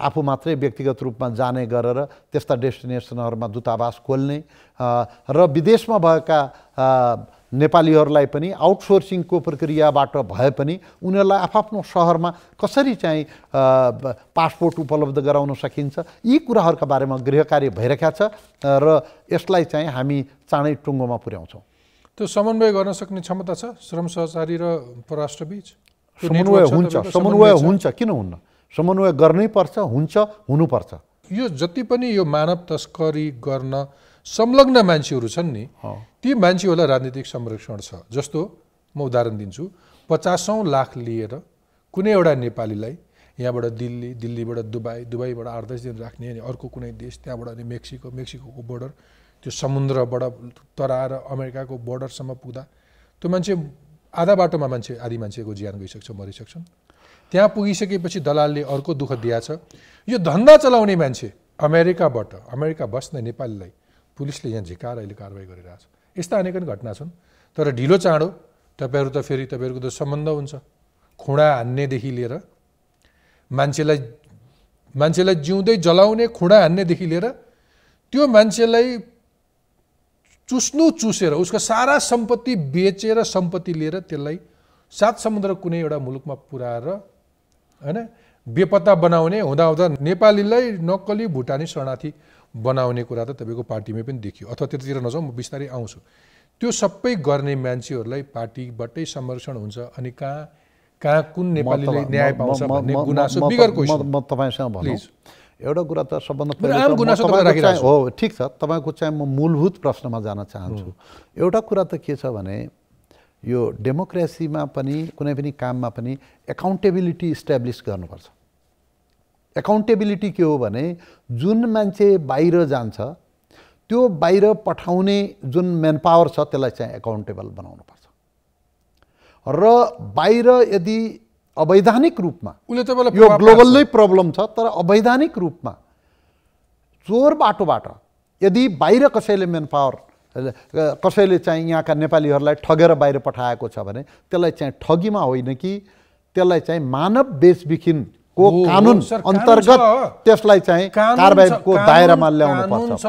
B: आफू मात्रै व्यक्तिगत रूपमा जाने गरेर त्यस्ता डेस्टिनेसनहरूमा दूतावास खोल्ने र विदेशमा भएका नेपालीहरूलाई पनि आउटसोर्सिङको प्रक्रियाबाट भए पनि उनीहरूलाई आफआफ्नो सहरमा कसरी चाहिँ पासपोर्ट उपलब्ध गराउन सकिन्छ यी कुराहरूका बारेमा गृह कार्य भइरहेका छ र यसलाई चाहिँ हामी चाँडै टुङ्गोमा पुर्याउँछौँ
A: त्यो समन्वय गर्न सक्ने क्षमता छ श्रम सहचारी र परराष्ट्र बिच समन्वय हुन्छ समन्वय हुन्छ
B: किन हुन्न समन्वय गर्नै पर्छ हुन्छ हुनुपर्छ
A: यो जति पनि यो मानव तस्करी गर्न संलग्न मान्छेहरू छन् नि ती मान्छेहरूलाई राजनीतिक संरक्षण छ जस्तो म उदाहरण दिन्छु पचासौँ लाख लिएर कुनै एउटा नेपालीलाई यहाँबाट दिल्ली दिल्लीबाट दुबई दुबईबाट आठ दस दिन राख्ने अनि अर्को कुनै देश त्यहाँबाट अनि मेक्सिको मेक्सिको बोर्डर त्यो समुद्रबाट तराएर अमेरिकाको बोर्डरसम्म पुग्दा त्यो मान्छे आधा बाटोमा मान्छे आदि मान्छेको ज्यान गइसक्छ मरिसक्छन् त्यहाँ पुगिसकेपछि दलालले अर्को दुःख दिएछ यो धन्दा चलाउने मान्छे अमेरिकाबाट अमेरिका बस्ने नेपालीलाई पुलिसले यहाँ झिकाएर अहिले कारवाही गरिरहेछ यस्ता अनेकन घटना छन् तर ढिलो चाँडो तपाईँहरू त फेरि तपाईँहरूको त सम्बन्ध हुन्छ खुँडा हान्नेदेखि लिएर मान्छेलाई मान्छेलाई जिउँदै जलाउने खुँडा हान्नेदेखि लिएर त्यो मान्छेलाई चुस्नु चुसेर उसको सारा सम्पत्ति बेचेर सम्पत्ति लिएर त्यसलाई सात समुद्र कुनै एउटा मुलुकमा पुऱ्याएर होइन बेपत्ता बनाउने हुँदाहुँदा नेपालीलाई नक्कली भुटानी शरणार्थी बनाउने कुरा त तपाईँको पार्टीमै पनि देखियो अथवा त्यतातिर नजाउँ म बिस्तारै आउँछु त्यो सबै गर्ने मान्छेहरूलाई पार्टीबाटै संरक्षण हुन्छ अनि कहाँ कहाँ कुन नेपालीले न्याय पाउँछ भन्ने गुनासो बिगरको म तपाईँसँग भन्छु एउटा
B: कुरा त सबभन्दा हो ठिक छ तपाईँको चाहिँ म मूलभूत प्रश्नमा जान चाहन्छु एउटा कुरा त के छ भने यो डेमोक्रेसीमा पनि कुनै पनि काममा पनि एकाउन्टेबिलिटी इस्ट्याब्लिस गर्नुपर्छ एकाउन्टेबिलिटी के हो भने जुन मान्छे बाहिर जान्छ त्यो बाहिर पठाउने जुन मेन पावर छ त्यसलाई चाहिँ एकाउन्टेबल पर्छ र बाहिर यदि अवैधानिक रूपमा
A: उसले तपाईँलाई यो ग्लोबलै
B: प्रब्लम छ तर अवैधानिक रूपमा चोर बाटोबाट यदि बाहिर कसैले मेन पावर कसैले चाहिँ यहाँका नेपालीहरूलाई ठगेर बाहिर पठाएको छ भने त्यसलाई चाहिँ ठगीमा होइन कि त्यसलाई चाहिँ मानव बेचबिखिन को कानुन अन्तर्गत त्यसलाई चाहिँ कारबाहीको दायरामा ल्याउनु पर्छ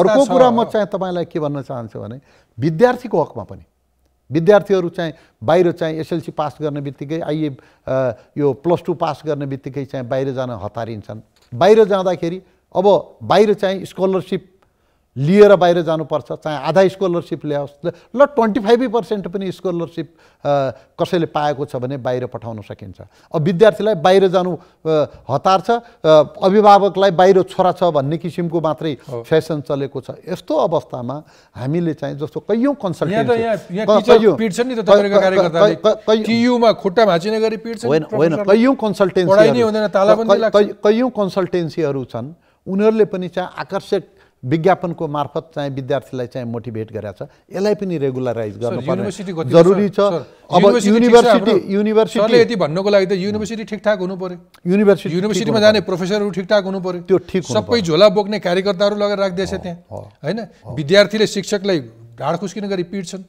B: अर्को कुरा म चाहिँ तपाईँलाई के भन्न चाहन्छु भने विद्यार्थीको हकमा पनि विद्यार्थीहरू चाहिँ बाहिर चाहिँ एसएलसी पास गर्ने बित्तिकै आइए यो प्लस टू पास गर्ने बित्तिकै चाहिँ बाहिर जान हतारिन्छन् बाहिर जाँदाखेरि अब बाहिर चाहिँ स्कलरसिप लिएर बाहिर जानुपर्छ चाहे आधा स्कलरसिप ल्याओस् ल ट्वेन्टी फाइभ पर्सेन्ट पनि स्कलरसिप कसैले पाएको छ भने बाहिर पठाउन सकिन्छ अब विद्यार्थीलाई बाहिर जानु हतार छ अभिभावकलाई बाहिर छोरा छ भन्ने किसिमको मात्रै फेसन चलेको छ यस्तो अवस्थामा हामीले चाहिँ जस्तो कैयौँ कन्सल्टेन्सी होइन कैयौँ कन्सल्टेन्सीहरू छन् उनीहरूले पनि चाहिँ आकर्षक विज्ञापनको मार्फत चाहिँ विद्यार्थीलाई चाहिँ मोटिभेट गरेको छ यसलाई पनि रेगुलराइज गर्नुपर्ने जरुरी छ अब युनिभर्सिटी युनिभर्सिटी यति
A: भन्नुको लागि त युनिभर्सिटी ठिकठाक हुनु पर्यो युनिभर्सिटी युनिभर्सिटीमा जाने प्रोफेसरहरू ठिकठाक हुनु पर्यो त्यो ठिक सबै झोला बोक्ने कार्यकर्ताहरू लगेर राखिदिएछ त्यहाँ होइन विद्यार्थीले शिक्षकलाई ढाड खुस्किने गरी पिट्छन्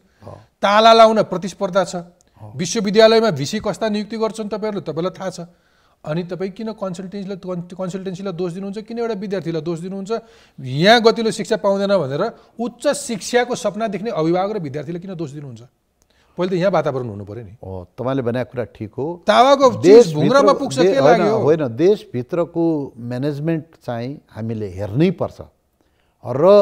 A: ताला लाउन प्रतिस्पर्धा छ विश्वविद्यालयमा भिसी कस्ता नियुक्ति गर्छन् तपाईँहरूले तपाईँलाई थाहा छ अनि तपाईँ किन कन्सल्टेन्सीलाई कन्सल्टेन्सीलाई दोष दिनुहुन्छ किन एउटा विद्यार्थीलाई दोष दिनुहुन्छ यहाँ गतिलो शिक्षा पाउँदैन भनेर उच्च शिक्षाको सपना देख्ने अभिभावक र विद्यार्थीलाई किन दोष दिनुहुन्छ पहिले त यहाँ वातावरण हुनु पऱ्यो नि
B: तपाईँले भनेको कुरा ठिक हो तावाको देश भुङ्रामा पुग्छ होइन देशभित्रको म्यानेजमेन्ट चाहिँ हामीले हेर्नै पर्छ र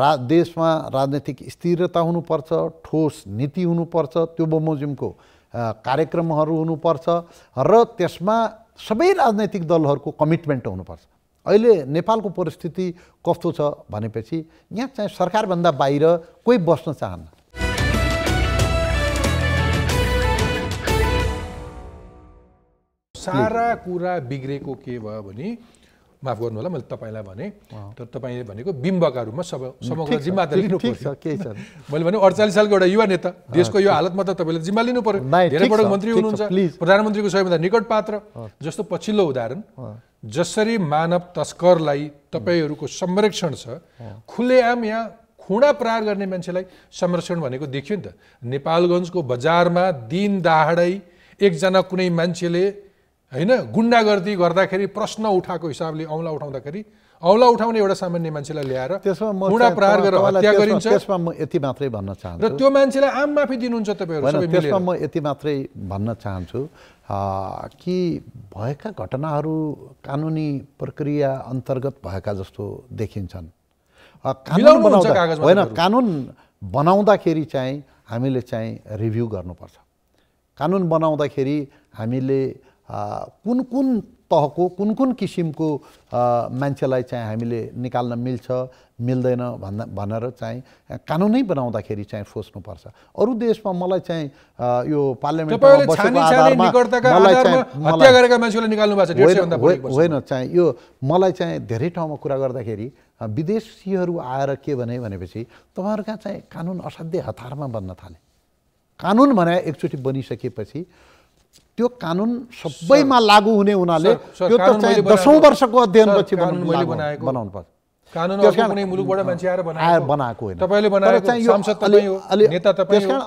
B: रा देशमा राजनैतिक स्थिरता हुनुपर्छ ठोस नीति हुनुपर्छ त्यो बमोजिमको कार्यक्रमहरू हुनुपर्छ र त्यसमा सबै राजनैतिक दलहरूको कमिटमेन्ट हुनुपर्छ अहिले नेपालको परिस्थिति कस्तो छ भनेपछि यहाँ चाहिँ सरकारभन्दा बाहिर कोही बस्न चाहन्न
A: सारा कुरा बिग्रेको के भयो भने माफ गर्नु होला मैले तपाईँलाई भने तर तपाईँले भनेको बिम्बका रूपमा सब समग्र त लिनु पर्छ केही छ मैले भने अडचालिस सालको एउटा युवा नेता देशको यो हालतमा त तपाईँले जिम्मा लिनु पर्यो धेरै पटक मन्त्री हुनुहुन्छ प्रधानमन्त्रीको सबैभन्दा निकट पात्र जस्तो पछिल्लो उदाहरण जसरी मानव तस्करलाई तपाईँहरूको संरक्षण छ खुलेआम यहाँ खुँडा प्रहार गर्ने मान्छेलाई संरक्षण भनेको देखियो नि त नेपालगञ्जको बजारमा दिन दाहडै एकजना कुनै मान्छेले होइन गुन्डागर्दी गर्दाखेरि प्रश्न उठाएको हिसाबले औँला उठाउँदाखेरि औँला उठाउने एउटा सामान्य मान्छेलाई ल्याएर त्यसमा मुडा प्रहार गरेर हत्या गरिन्छ त्यसमा
B: म यति मात्रै भन्न चाहन्छु र त्यो
A: मान्छेलाई आम माफी दिनुहुन्छ तपाईँहरू त्यसमा म
B: यति मात्रै भन्न चाहन्छु कि भएका घटनाहरू कानुनी प्रक्रिया अन्तर्गत भएका जस्तो देखिन्छन् कानुन होइन कानुन बनाउँदाखेरि चाहिँ हामीले चाहिँ रिभ्यू गर्नुपर्छ कानुन बनाउँदाखेरि हामीले कुन कुन तहको कुन कुन किसिमको मान्छेलाई चाहिँ हामीले निकाल्न मिल्छ मिल्दैन भन्दा भनेर चाहिँ कानुनै बनाउँदाखेरि चाहिँ सोच्नुपर्छ अरू देशमा मलाई चाहिँ यो पार्लियामेन्ट होइन चाहिँ यो मलाई चाहिँ धेरै ठाउँमा कुरा गर्दाखेरि विदेशीहरू आएर के भने भनेपछि
A: तपाईँहरूका चाहिँ
B: कानुन असाध्य हतारमा बन्न थाले कानुन भने एकचोटि बनिसकेपछि त्यो कानुन सबैमा लागू हुने हुनाले त्यो त चाहिँ दसौँ वर्षको अध्ययनपछि बनाउनु
A: पर्छ त्यस कारण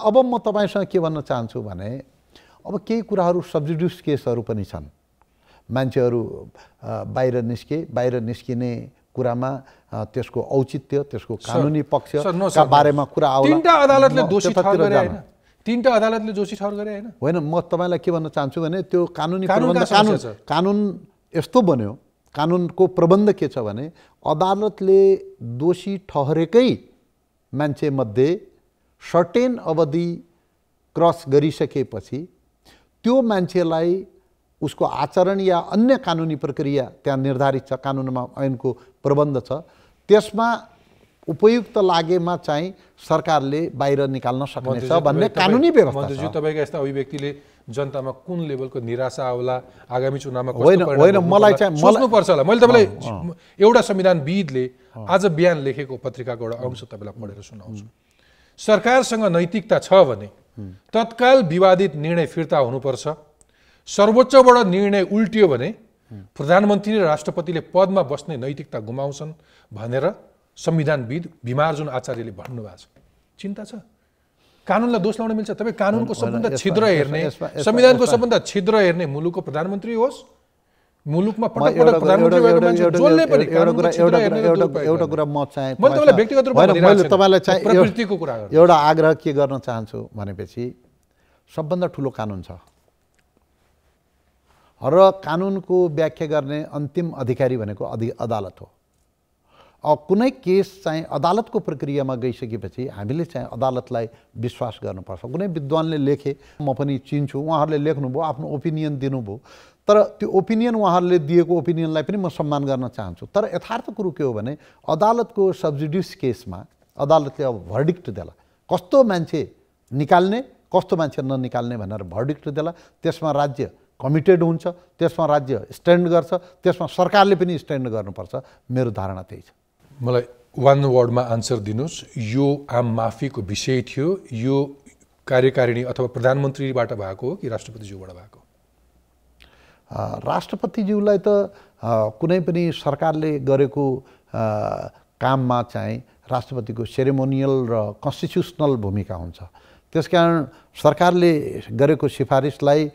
B: अब म तपाईँसँग के भन्न चाहन्छु भने अब केही कुराहरू सब्जिड्युस केसहरू पनि छन् मान्छेहरू बाहिर निस्के बाहिर निस्किने कुरामा त्यसको औचित्य त्यसको कानुनी पक्षका बारेमा कुरा आउला
A: तिनवटा अदालतले दोषी ठहर गरे होइन
B: होइन म तपाईँलाई के भन्न चाहन्छु भने त्यो कानुनी कानुन कानुन यस्तो बन्यो कानुनको प्रबन्ध के छ भने अदालतले दोषी ठहरेकै मान्छेमध्ये सर्टेन अवधि क्रस गरिसकेपछि त्यो मान्छेलाई उसको आचरण या अन्य कानुनी प्रक्रिया त्यहाँ निर्धारित छ कानुनमा ऐनको प्रबन्ध छ त्यसमा उपयुक्त लागेमा चाहिँ सरकारले बाहिर निकाल्न सक्नेछ भन्ने कानुनी व्यवस्था
A: तपाईँका यस्ता अभिव्यक्तिले जनतामा कुन लेभलको निराशा आउला आगामी चुनावमा होइन होइन मलाई चाहिँ सोच्नुपर्छ होला मैले तपाईँलाई एउटा संविधानविदले आज बिहान लेखेको पत्रिकाको एउटा अंश तपाईँलाई पढेर सुनाउँछु सरकारसँग नैतिकता छ भने तत्काल विवादित निर्णय फिर्ता हुनुपर्छ सर्वोच्चबाट निर्णय उल्टियो भने प्रधानमन्त्री र राष्ट्रपतिले पदमा बस्ने नैतिकता गुमाउँछन् भनेर संविधानविद भीमार्जुन आचार्यले भन्नुभएको छ चिन्ता छ कानुनलाई दोष लाउन मिल्छ तपाईँ कानुनको सबभन्दा छिद्र हेर्ने संविधानको सबभन्दा छिद्र हेर्ने मुलुकको प्रधानमन्त्री होस् मुलुकमा
B: एउटा आग्रह के गर्न चाहन्छु भनेपछि सबभन्दा ठुलो कानुन छ र कानुनको व्याख्या गर्ने अन्तिम अधिकारी भनेको अधि अदालत हो कुनै केस चाहिँ अदालतको प्रक्रियामा गइसकेपछि हामीले चाहिँ अदालतलाई विश्वास गर्नुपर्छ कुनै विद्वानले लेखे म पनि चिन्छु उहाँहरूले लेख्नुभयो आफ्नो ओपिनियन दिनुभयो तर त्यो ओपिनियन उहाँहरूले दिएको ओपिनियनलाई पनि म सम्मान गर्न चाहन्छु तर यथार्थ कुरो के हो भने अदालतको सब्जिड्युस केसमा अदालतले अब भर्डिक्ट देला कस्तो मान्छे निकाल्ने कस्तो मान्छे ननिकाल्ने भनेर भर्डिक्ट देला त्यसमा
A: राज्य कमिटेड हुन्छ त्यसमा
B: राज्य स्ट्यान्ड गर्छ त्यसमा सरकारले पनि स्ट्यान्ड गर्नुपर्छ
A: मेरो धारणा त्यही छ मलाई वान वर्डमा आन्सर दिनुहोस् यो आम माफीको विषय थियो यो कार्यकारिणी अथवा प्रधानमन्त्रीबाट भएको हो कि राष्ट्रपतिज्यूबाट भएको
B: राष्ट्रपतिज्यूलाई त कुनै पनि सरकारले गरेको काममा चाहिँ राष्ट्रपतिको सेरेमोनियल र कन्स्टिट्युसनल भूमिका हुन्छ त्यस कारण सरकारले गरेको सिफारिसलाई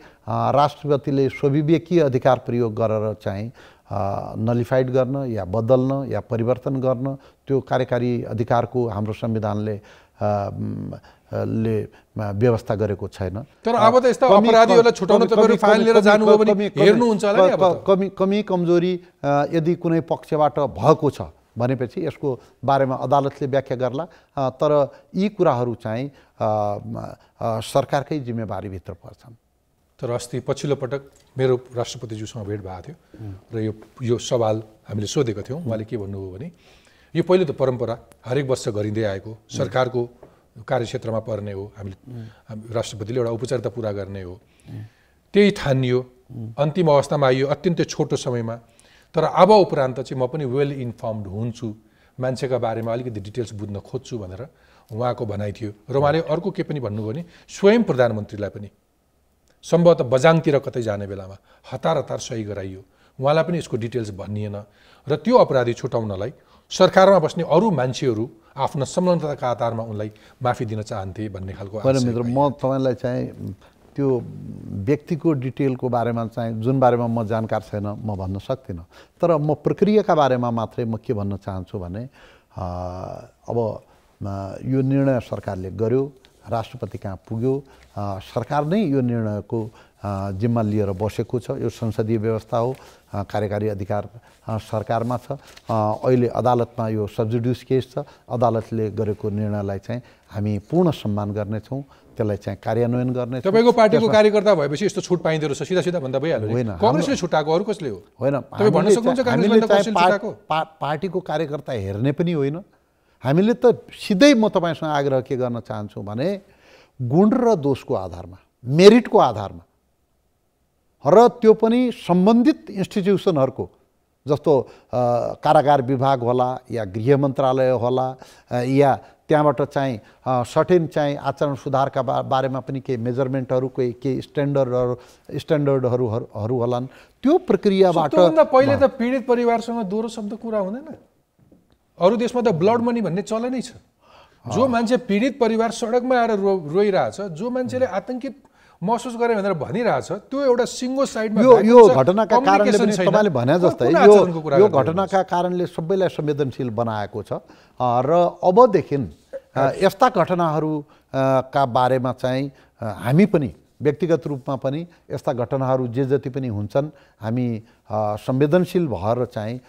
B: राष्ट्रपतिले स्वविवेकीय अधिकार प्रयोग गरेर चाहिँ नलिफाइड गर्न या बदल्न या परिवर्तन गर्न त्यो कार्यकारी अधिकारको हाम्रो संविधानले ले व्यवस्था गरेको छैन तर अब त यस्ता अपराधीहरूलाई छुटाउन फाइल लिएर जानुभयो भने हेर्नुहुन्छ अब कमी कमी कमजोरी यदि कुनै पक्षबाट भएको छ भनेपछि यसको बारेमा अदालतले व्याख्या गर्ला तर यी कुराहरू चाहिँ सरकारकै जिम्मेवारीभित्र पर्छन् तर अस्ति
A: पछिल्लो पटक मेरो राष्ट्रपतिज्यूसँग भेट भएको थियो र यो यो सवाल हामीले सोधेको थियौँ उहाँले के भन्नुभयो भने यो पहिलो त परम्परा हरेक वर्ष गरिँदै आएको सरकारको कार्यक्षेत्रमा पर्ने हो हामीले राष्ट्रपतिले एउटा औपचारिकता पुरा गर्ने हो त्यही ठानियो अन्तिम अवस्थामा आइयो अत्यन्तै छोटो समयमा तर अब उपरान्त चाहिँ म पनि वेल इन्फर्मड हुन्छु मान्छेका बारेमा अलिकति डिटेल्स बुझ्न खोज्छु भनेर उहाँको भनाइ थियो र उहाँले अर्को के पनि भन्नुभयो भने स्वयं प्रधानमन्त्रीलाई पनि सम्भवतः बजाङतिर कतै जाने बेलामा हतार हतार सही गराइयो उहाँलाई पनि यसको डिटेल्स भनिएन र त्यो अपराधी छुटाउनलाई सरकारमा बस्ने अरू मान्छेहरू आफ्नो संलग्नताका आधारमा उनलाई माफी दिन चाहन्थे भन्ने खालको मित्र
B: म तपाईँलाई चाहिँ त्यो व्यक्तिको डिटेलको बारेमा चाहिँ जुन बारेमा म जानकार छैन म भन्न सक्दिनँ तर म प्रक्रियाका बारेमा मात्रै म के भन्न चाहन्छु भने अब यो निर्णय सरकारले गर्यो राष्ट्रपति कहाँ पुग्यो सरकार नै यो निर्णयको जिम्मा लिएर बसेको छ यो संसदीय व्यवस्था हो कार्यकारी अधिकार सरकारमा छ अहिले अदालतमा यो सब्जिड्युस केस छ अदालतले गरेको निर्णयलाई चाहिँ हामी पूर्ण सम्मान गर्नेछौँ त्यसलाई चाहिँ कार्यान्वयन गर्ने तपाईँको पार्टीको
A: कार्यकर्ता भएपछि यस्तो छुट पाइँदो रहेछ सिधा सिधा भन्दा भइहाल्यो होइन कङ्ग्रेसले छुट्याएको अरू कसले हो
B: होइन पार्टीको कार्यकर्ता हेर्ने पनि होइन हामीले त सिधै म तपाईँसँग आग्रह के गर्न चाहन्छु भने गुण र दोषको आधारमा मेरिटको आधारमा र त्यो पनि सम्बन्धित इन्स्टिट्युसनहरूको जस्तो कारागार विभाग होला या गृह मन्त्रालय होला या त्यहाँबाट चाहिँ सठिन चाहिँ आचरण सुधारका बा बारेमा पनि केही मेजरमेन्टहरू कोही केही स्ट्यान्डर्डहरू स्ट्यान्डर्डहरू होलान् त्यो प्रक्रियाबाट पहिले त
A: पीडित परिवारसँग दोहोरो शब्द कुरा हुँदैन अरू देशमा त ब्लड मनी भन्ने चलनै छ जो मान्छे पीडित परिवार सडकमा आएर रो रोइरहेछ जो मान्छेले आतंकित महसुस गरे भनेर भनिरहेछ त्यो एउटा सिङ्गो साइडमा यो यो घटनाका कारणले तपाईँले भने जस्तै यो यो घटनाका
B: कारणले सबैलाई संवेदनशील बनाएको छ र अबदेखि यस्ता घटनाहरूका बारेमा चाहिँ हामी पनि व्यक्तिगत रूपमा पनि यस्ता घटनाहरू जे जति पनि हुन्छन् हामी संवेदनशील भएर चाहिँ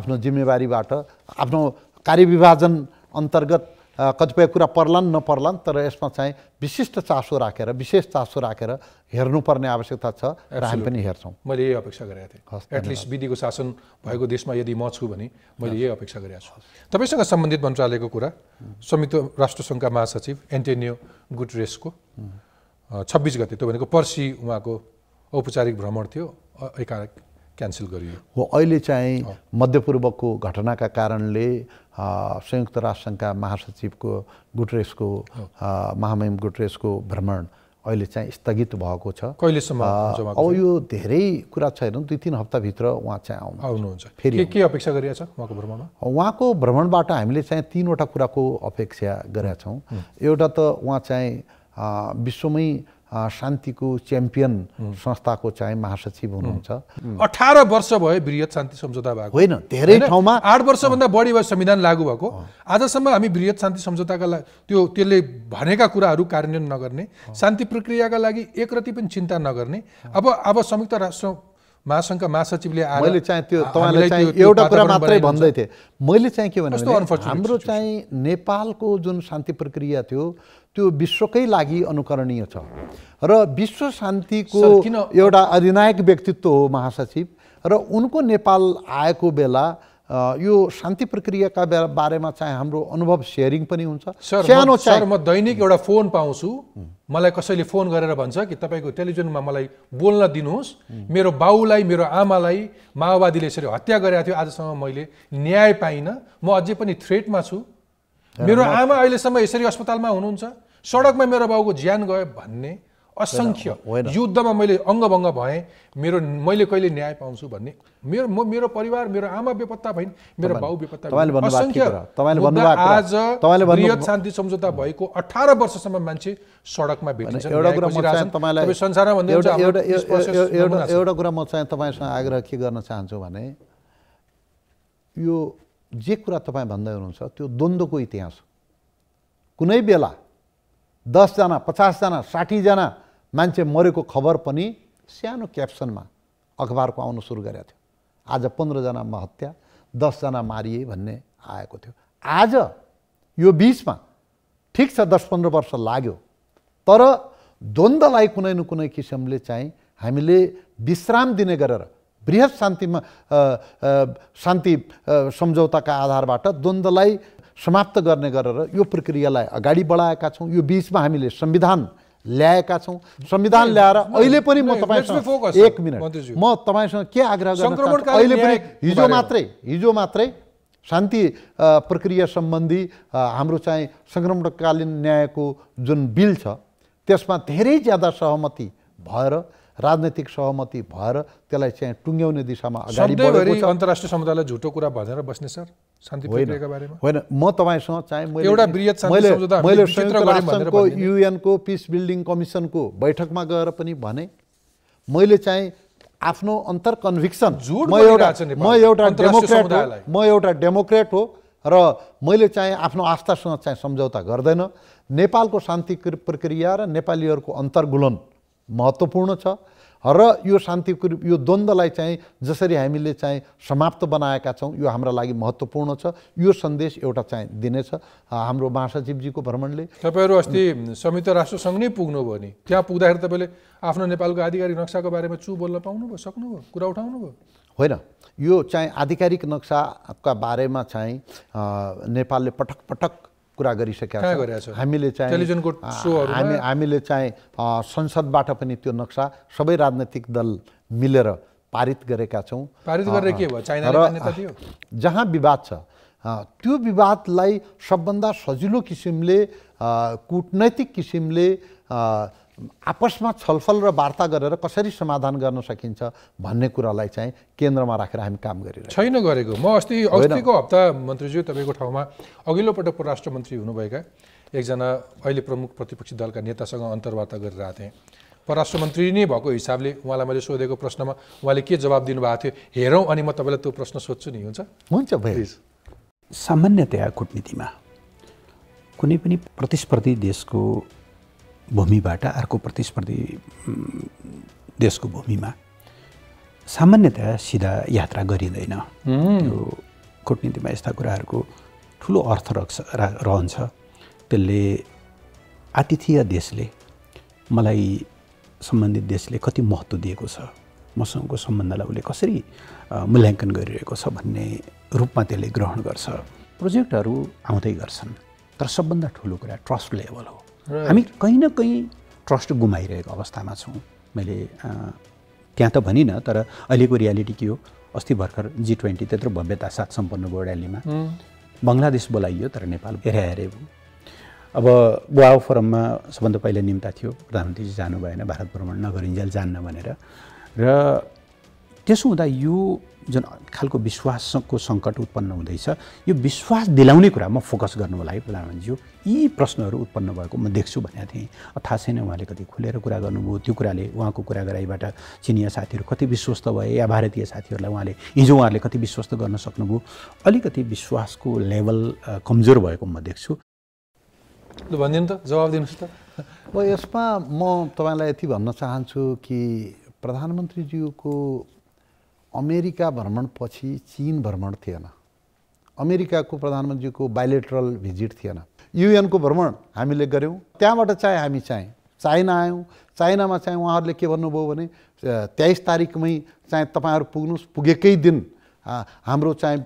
B: आफ्नो जिम्मेवारीबाट आफ्नो कार्यविभाजन अन्तर्गत कतिपय कुरा पर्लान् नपर्लान् तर यसमा चाहिँ विशिष्ट चासो राखेर विशेष चासो राखेर हेर्नुपर्ने
A: आवश्यकता छ र हामी पनि हेर्छौँ मैले यही अपेक्षा गरेको थिएँ एटलिस्ट विधिको शासन भएको देशमा यदि म छु भने मैले यही अपेक्षा गरेको छु तपाईँसँग सम्बन्धित मन्त्रालयको कुरा संयुक्त राष्ट्रसङ्घका महासचिव एन्टोनियो गुटरेसको छब्बिस गते त्यो भनेको पर्सि उहाँको औपचारिक भ्रमण थियो एकाएक क्यान्सल गरियो हो अहिले चाहिँ
B: मध्यपूर्वको घटनाका कारणले संयुक्त राष्ट्रसङ्घका महासचिवको गुटरेसको महामहिम गुटरेसको भ्रमण अहिले चाहिँ स्थगित भएको छ कहिलेसम्म अब यो धेरै कुरा छ हेर्नु दुई तिन हप्ताभित्र उहाँ चाहिँ आउनु आउनुहुन्छ फेरि
A: के अपेक्षा गरिरहेछ उहाँको भ्रमणमा
B: उहाँको भ्रमणबाट हामीले चाहिँ तिनवटा कुराको अपेक्षा गरेका छौँ एउटा त उहाँ चाहिँ विश्वमै शान्तिको च्याम्पियन
A: संस्थाको चाहिँ महासचिव हुनुहुन्छ अठार वर्ष भयो वृहत शान्ति सम्झौता भएको होइन धेरै ठाउँमा आठ वर्षभन्दा बढी भयो संविधान लागू भएको आजसम्म हामी वृहत शान्ति सम्झौताका लागि त्यो त्यसले भनेका कुराहरू कार्यान्वयन नगर्ने शान्ति प्रक्रियाका लागि एकरति पनि चिन्ता नगर्ने अब अब संयुक्त राष्ट्र महासङ्घका महासचिवले मैले चाहिँ त्यो चाहिँ एउटा कुरा मात्रै भन्दै थिएँ मैले चाहिँ के भने हाम्रो चाहिँ नेपालको जुन शान्ति
B: प्रक्रिया थियो त्यो विश्वकै लागि अनुकरणीय छ र विश्व शान्तिको एउटा अधिनायक व्यक्तित्व हो महासचिव र उनको नेपाल आएको बेला यो शान्ति प्रक्रियाका बारेमा चाहिँ हाम्रो अनुभव सेयरिङ पनि हुन्छ सानो सर
A: म दैनिक एउटा फोन पाउँछु मलाई कसैले फोन गरेर भन्छ कि तपाईँको टेलिभिजनमा मलाई बोल्न दिनुहोस् मेरो बाउलाई मेरो आमालाई माओवादीले यसरी हत्या गरेको थियो आजसम्म मैले न्याय पाइनँ म अझै पनि थ्रेटमा छु मेरो आमा अहिलेसम्म यसरी अस्पतालमा हुनुहुन्छ सडकमा मेरो बाउको ज्यान गयो भन्ने असङ्ख्य युद्धमा मैले अङ्गभङ्ग भएँ मेरो मैले कहिले न्याय पाउँछु भन्ने मेरो म मेरो परिवार मेरो आमा बेपत्ता भइन् मेरो बाउ बेपत्ता आज बृहत शान्ति सम्झौता भएको अठार वर्षसम्म मान्छे सडकमा भेटिन्छ एउटा कुरा
B: म चाहिँ तपाईँसँग आग्रह के गर्न चाहन्छु भने यो जे कुरा तपाईँ भन्दै हुनुहुन्छ त्यो द्वन्द्वको इतिहास कुनै बेला दसजना पचासजना साठीजना मान्छे मरेको खबर पनि सानो क्याप्सनमा अखबारको आउनु सुरु गरेको थियो आज पन्ध्रजनामा हत्या दसजना मारिए भन्ने आएको थियो आज यो बिचमा ठिक छ दस पन्ध्र वर्ष लाग्यो तर द्वन्द्वलाई कुनै न कुनै किसिमले चाहिँ हामीले विश्राम दिने गरेर बृहत् शान्तिमा शान्ति सम्झौताका आधारबाट द्वन्द्वलाई समाप्त गर्ने गरेर यो प्रक्रियालाई अगाडि बढाएका छौँ यो बिचमा हामीले संविधान ल्याएका छौँ संविधान ल्याएर अहिले पनि म तपाईँसँग एक मिनट म तपाईँसँग के आग्रह गर्छु अहिले पनि हिजो मात्रै हिजो मात्रै शान्ति प्रक्रिया सम्बन्धी हाम्रो चाहिँ सङ्क्रमणकालीन न्यायको जुन बिल छ त्यसमा धेरै ज्यादा सहमति भएर राजनैतिक सहमति भएर त्यसलाई चाहिँ टुङ्ग्याउने दिशामा अगाडि
A: अन्तर्राष्ट्रिय समुदायलाई झुटो कुरा भनेर बस्ने सर होइन म तपाईँसँग चाहिँ मैले संयुक्त राष्ट्रको
B: युएनको पिस बिल्डिङ कमिसनको बैठकमा गएर पनि भने मैले चाहिँ आफ्नो अन्तर कन्भिक्सन म एउटा म एउटा डेमोक्रेट हो म एउटा डेमोक्रेट हो र मैले चाहिँ आफ्नो आस्थासँग चाहिँ सम्झौता गर्दैन नेपालको शान्ति प्रक्रिया र नेपालीहरूको अन्तर्गुलन महत्त्वपूर्ण छ र यो शान्तिको रूप यो द्वन्द्वलाई चाहिँ जसरी हामीले चाहिँ समाप्त बनाएका छौँ यो हाम्रा लागि महत्त्वपूर्ण छ यो सन्देश एउटा चाहिँ दिनेछ हाम्रो महासचिवजीको
A: भ्रमणले तपाईँहरू अस्ति संयुक्त राष्ट्रसङ्घ नै पुग्नुभयो नि त्यहाँ पुग्दाखेरि तपाईँले आफ्नो नेपालको आधिकारिक नक्साको बारेमा चु बोल्न पाउनुभयो सक्नुभयो कुरा उठाउनु भयो
B: होइन यो चाहिँ आधिकारिक नक्साका बारेमा चाहिँ नेपालले पटक पटक कुरा गरिसकेका छौँ हामीले चाहिँ हामी हामीले चाहिँ संसदबाट पनि त्यो नक्सा सबै राजनैतिक दल मिलेर पारित गरेका छौँ पारित गरेर के भयो जहाँ विवाद छ त्यो विवादलाई सबभन्दा सजिलो किसिमले कुटनैतिक किसिमले आपसमा छलफल र वार्ता गरेर कसरी समाधान गर्न सकिन्छ भन्ने कुरालाई चाहिँ केन्द्रमा राखेर हामी काम गरिरहेको छैन गरेको
A: म अस्ति अस्तिको हप्ता मन्त्रीज्यू तपाईँको ठाउँमा अघिल्लोपटक परराष्ट्र मन्त्री हुनुभएका एकजना अहिले प्रमुख प्रतिपक्षी दलका नेतासँग अन्तर्वार्ता गरिरहेको थिएँ परराष्ट्र मन्त्री नै भएको हिसाबले उहाँलाई मैले सोधेको प्रश्नमा उहाँले के जवाब दिनुभएको थियो हेरौँ अनि म तपाईँलाई त्यो प्रश्न सोध्छु नि हुन्छ
C: हुन्छ भइरहेछ सामान्यतया कुटनीतिमा कुनै पनि प्रतिस्पर्धी देशको भूमिबाट अर्को प्रतिस्पर्धी देशको भूमिमा सामान्यतया सिधा यात्रा गरिँदैन त्यो कुटनीतिमा यस्ता कुराहरूको ठुलो अर्थ रक्छ रहन्छ त्यसले आतिथ्य देशले मलाई सम्बन्धित देशले कति महत्त्व दिएको छ मसँगको सम्बन्धलाई उसले कसरी मूल्याङ्कन गरिरहेको छ भन्ने रूपमा त्यसले ग्रहण गर्छ प्रोजेक्टहरू आउँदै गर्छन् तर सबभन्दा ठुलो कुरा ट्रस्ट लेभल हो हामी कहीँ न कहीँ ट्रस्ट गुमाइरहेको अवस्थामा छौँ मैले त्यहाँ त भनिनँ तर अहिलेको रियालिटी के हो अस्ति भर्खर जी ट्वेन्टी त्यत्रो भव्यता साथ सम्पन्न भयो ऱ्यालीमा बङ्गलादेश बोलाइयो तर नेपाल हेरे हेरे अब बुवाओ फोरममा सबभन्दा पहिला निम्ता थियो प्रधानमन्त्रीजी जानु भएन भारत भ्रमण नगरिन्जेल जान्न भनेर र त्यसो हुँदा यो जुन खालको विश्वासको सङ्कट उत्पन्न हुँदैछ यो विश्वास दिलाउने कुरा म फोकस गर्नुको लागि प्रधानमन्त्रीज्यू यी प्रश्नहरू उत्पन्न भएको म देख्छु भनेको थिएँ थाहा छैन उहाँले कति खुलेर कुरा गर्नुभयो त्यो कुराले उहाँको कुरा गराइबाट चिनिया साथीहरू कति विश्वस्त भए या भारतीय साथीहरूलाई उहाँले हिजो उहाँहरूले कति विश्वस्त गर्न सक्नुभयो अलिकति विश्वासको लेभल कमजोर भएको म देख्छु
B: भनिदिनु त जवाब दिनुहोस् त म यसमा म तपाईँलाई यति भन्न चाहन्छु कि प्रधानमन्त्रीज्यूको अमेरिका भ्रमणपछि चिन भ्रमण थिएन अमेरिकाको प्रधानमन्त्रीको बाइलेटरल भिजिट थिएन युएनको भ्रमण हामीले गऱ्यौँ त्यहाँबाट चाहे हामी चाहिँ चाइना आयौँ चाइनामा चाहिँ उहाँहरूले के भन्नुभयो भने तेइस तारिकमै चाहिँ तपाईँहरू पुग्नुहोस् पुगेकै दिन हाम्रो चाहिँ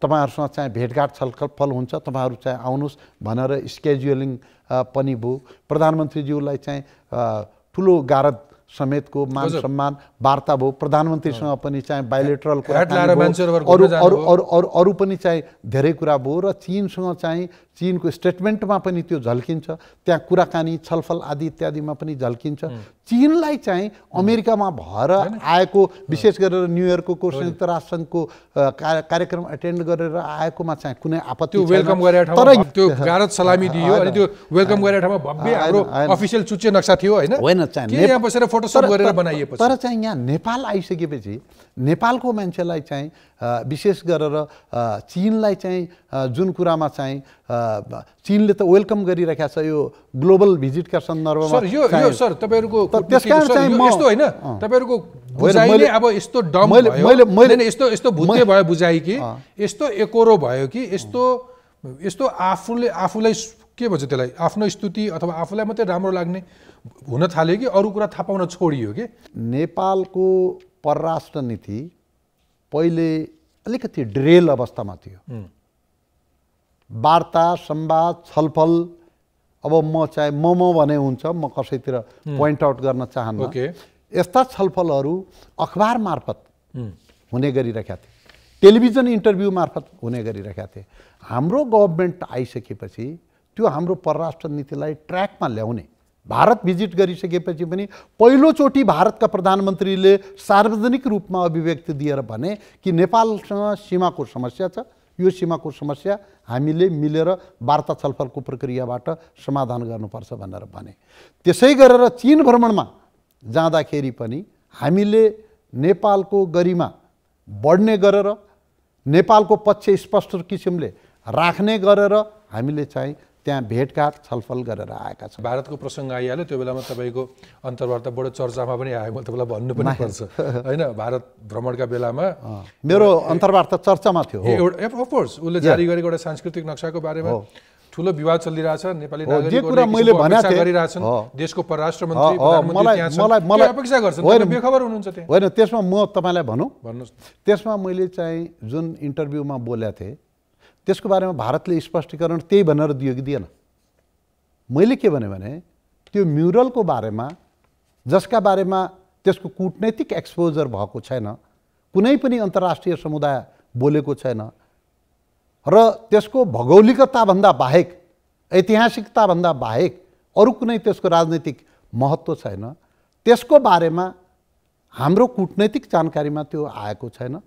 B: तपाईँहरूसँग चाहिँ भेटघाट छलफल हुन्छ तपाईँहरू चाहिँ आउनुहोस् भनेर स्केजुलिङ पनि भयो प्रधानमन्त्रीज्यूलाई चाहिँ ठुलो गारद समेतको मान सम्मान वार्ता भयो प्रधानमन्त्रीसँग पनि चाहिँ बायोलेट्रल अरू अरू अरू अरू अरू पनि चाहिँ धेरै कुरा भयो र चिनसँग चाहिँ चिनको स्टेटमेन्टमा पनि त्यो झल्किन्छ त्यहाँ कुराकानी छलफल आदि इत्यादिमा पनि झल्किन्छ चिनलाई चाहिँ अमेरिकामा भएर आएको विशेष गरेर न्युयोर्कको संयुक्त राष्ट्रसङ्घको कार्यक्रम एटेन्ड गरेर आएकोमा चाहिँ कुनै आपत्ति त्यो वेलकम गरेर तर त्यो गारत सलामी दियो अनि त्यो
A: वेलकम गरेर ठाउँमा भव्य हाम्रो अफिसियल चुच्चे नक्सा थियो होइन होइन बसेर फोटोसप गरेर बनाइएको तर
B: चाहिँ यहाँ नेपाल आइसकेपछि नेपालको मान्छेलाई चाहिँ विशेष गरेर चिनलाई चाहिँ जुन कुरामा चाहिँ चिनले त वेलकम गरिरहेका छ यो ग्लोबल भिजिटका सन्दर्भमा यो यो सर
A: तपाईँहरूको त्यस कारण चाहिँ यस्तो होइन तपाईँहरूको बुझाइले अब यस्तो डम मैले मैले यस्तो यस्तो भुत्ते भयो बुझाइ कि यस्तो एकोरो भयो कि यस्तो यस्तो आफूले आफूलाई के भन्छ त्यसलाई आफ्नो स्तुति अथवा आफूलाई मात्रै राम्रो लाग्ने हुन थाल्यो कि अरू कुरा थाहा पाउन छोडियो कि नेपालको परराष्ट्र नीति पहिले अलिकति ड्रेल
B: अवस्थामा थियो वार्ता संवाद छलफल अब म चाहे म म भने हुन्छ म कसैतिर पोइन्ट आउट गर्न चाहन्न यस्ता छलफलहरू अखबार मार्फत हुने गरिरहेका थिए टेलिभिजन इन्टरभ्यू मार्फत हुने गरिरहेका थिए हाम्रो गभर्मेन्ट आइसकेपछि त्यो हाम्रो परराष्ट्र नीतिलाई ट्र्याकमा ल्याउने भारत भिजिट गरिसकेपछि पनि पहिलोचोटि भारतका प्रधानमन्त्रीले सार्वजनिक रूपमा अभिव्यक्ति दिएर भने कि नेपालसँग सीमाको समस्या छ यो सीमाको समस्या हामीले मिलेर वार्ता छलफलको प्रक्रियाबाट समाधान गर्नुपर्छ भनेर भने त्यसै गरेर चिन भ्रमणमा जाँदाखेरि पनि हामीले नेपालको गरिमा बढ्ने गरेर नेपालको पक्ष स्पष्ट किसिमले राख्ने गरेर हामीले चाहिँ त्यहाँ भेटघाट छलफल
A: गरेर आएका छन् भारतको प्रसङ्ग आइहाल्यो त्यो बेलामा तपाईँको अन्तर्वार्ता बडो चर्चामा पनि आयो मैले तपाईँलाई भन्नु पनि पर्छ होइन भारत भ्रमणका बेलामा मेरो अन्तर्वार्ता चर्चामा थियो अफकोर्स उसले जारी गरेको एउटा सांस्कृतिक नक्साको बारेमा ठुलो विवाद चलिरहेछ नेपाली नागरिक कुरा मैले भनेको गरिरहेछन् देशको परराष्ट्र मन्त्री मलाई अपेक्षा गर्छन् बेखबर हुनुहुन्छ
B: होइन त्यसमा म तपाईँलाई भनौँ भन्नुहोस् त्यसमा मैले चाहिँ जुन इन्टरभ्यूमा बोलेको थिएँ त्यसको बारेमा भारतले स्पष्टीकरण त्यही भनेर दियो कि दिएन मैले के भने त्यो म्युरलको बारेमा जसका बारेमा त्यसको कुटनैतिक एक्सपोजर भएको छैन कुनै पनि अन्तर्राष्ट्रिय समुदाय बोलेको छैन र त्यसको भौगोलिकताभन्दा बाहेक ऐतिहासिकताभन्दा बाहेक अरू कुनै त्यसको राजनैतिक महत्त्व छैन त्यसको बारेमा हाम्रो कुटनैतिक जानकारीमा त्यो आएको छैन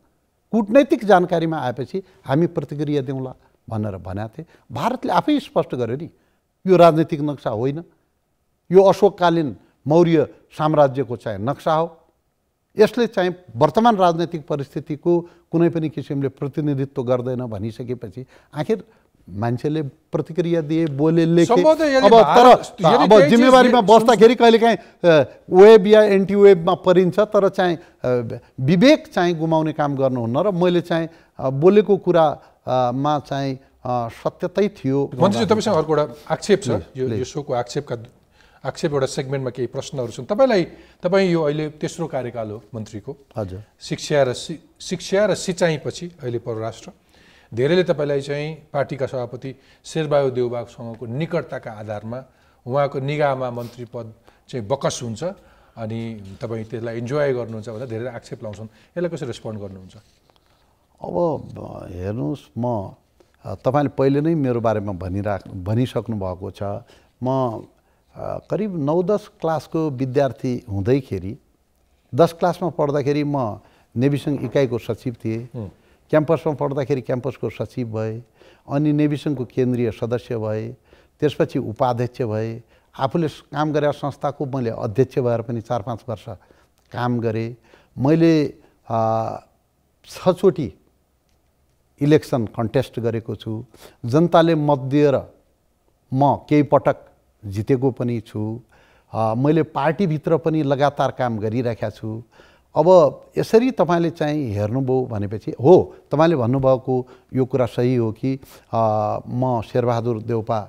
B: कुटनैतिक जानकारीमा आएपछि हामी प्रतिक्रिया दिउँला भनेर भनेको थिएँ भारतले आफै स्पष्ट गर्यो नि यो राजनैतिक नक्सा होइन यो अशोककालीन मौर्य साम्राज्यको चाहिँ नक्सा हो यसले चाहिँ वर्तमान राजनैतिक परिस्थितिको कुनै पनि किसिमले प्रतिनिधित्व गर्दैन भनिसकेपछि आखिर मान्छेले प्रतिक्रिया दिए बोले लेखे अब तर अब जिम्मेवारीमा बस्दाखेरि कहिलेकाहीँ वेब या एन्टी वेबमा परिन्छ तर चाहिँ विवेक चाहिँ गुमाउने काम गर्नुहुन्न र मैले चाहिँ बोलेको
A: कुरामा चाहिँ सत्यतै थियो मन्त्रीजी तपाईँसँग अर्को एउटा आक्षेप छ यो यो सोको आक्षेपका आक्षेप एउटा सेगमेन्टमा केही प्रश्नहरू छन् तपाईँलाई तपाईँ यो अहिले तेस्रो कार्यकाल हो मन्त्रीको हजुर शिक्षा र शिक्षा र सिँचाइपछि अहिले परराष्ट्र धेरैले तपाईँलाई चाहिँ पार्टीका सभापति शेरबहादुर देउबासँगको निकटताका आधारमा उहाँको निगाहमा मन्त्री पद चाहिँ बकस हुन्छ अनि तपाईँ त्यसलाई इन्जोय गर्नुहुन्छ भनेर धेरै आक्षेप लाउँछन् यसलाई कसरी रेस्पोन्ड गर्नुहुन्छ
B: अब हेर्नुहोस् म तपाईँले पहिले नै मेरो बारेमा भनिराख भनिसक्नु भएको छ म करिब नौ दस क्लासको विद्यार्थी हुँदैखेरि दस क्लासमा पढ्दाखेरि म नेभिसङ्घ इकाइको सचिव थिएँ क्याम्पसमा पढ्दाखेरि क्याम्पसको सचिव भए अनि नेभिसनको केन्द्रीय सदस्य भए त्यसपछि उपाध्यक्ष भए आफूले काम गरेको संस्थाको मैले अध्यक्ष भएर पनि चार पाँच वर्ष काम गरेँ मैले छचोटि इलेक्सन कन्टेस्ट गरेको छु जनताले मत दिएर म केही पटक जितेको पनि छु मैले पार्टीभित्र पनि लगातार काम गरिराखेको छु अब यसरी तपाईँले चाहिँ हेर्नुभयो भनेपछि हो तपाईँले भन्नुभएको यो कुरा सही हो कि म शेरबहादुर देउपा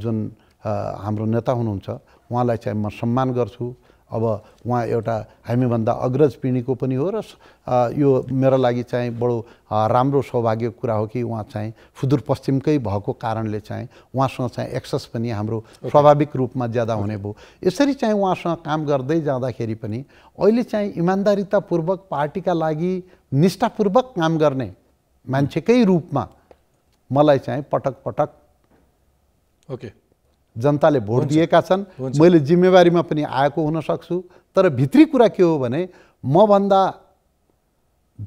B: जुन हाम्रो नेता हुनुहुन्छ उहाँलाई चाहिँ म सम्मान गर्छु अब उहाँ एउटा हामीभन्दा अग्रज पिँढीको पनि हो र यो मेरो लागि चाहिँ बडो राम्रो सौभाग्यको कुरा हो कि उहाँ चाहिँ सुदूरपश्चिमकै भएको कारणले चाहिँ उहाँसँग चाहिँ एक्सेस पनि हाम्रो स्वाभाविक रूपमा ज्यादा हुने भयो यसरी चाहिँ उहाँसँग काम गर्दै जाँदाखेरि पनि अहिले चाहिँ इमान्दारितापूर्वक पार्टीका लागि निष्ठापूर्वक काम गर्ने मान्छेकै रूपमा मलाई चाहिँ पटक पटक ओके okay. जनताले भोट दिएका छन् मैले जिम्मेवारीमा पनि आएको हुनसक्छु तर भित्री कुरा के हो भने मभन्दा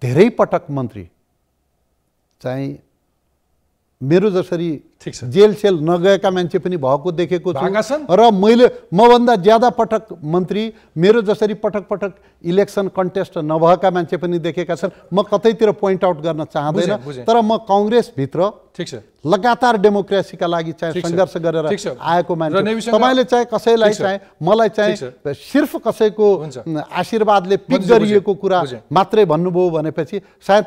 B: धेरै पटक मन्त्री चाहिँ मेरो जसरी छ जेल सेल नगएका मान्छे पनि भएको देखेको छु र मैले मभन्दा ज्यादा पटक मन्त्री मेरो जसरी पटक पटक इलेक्सन कन्टेस्ट नभएका मान्छे पनि देखेका छन् म कतैतिर पोइन्ट आउट गर्न चाहँदैन तर म कङ्ग्रेसभित्र ठिक छ लगातार डेमोक्रेसीका लागि चाहिँ सङ्घर्ष गरेर आएको मान्छे तपाईँले चाहे कसैलाई चाहे मलाई चाहे सिर्फ कसैको आशीर्वादले पिक गरिएको कुरा मात्रै भन्नुभयो भनेपछि सायद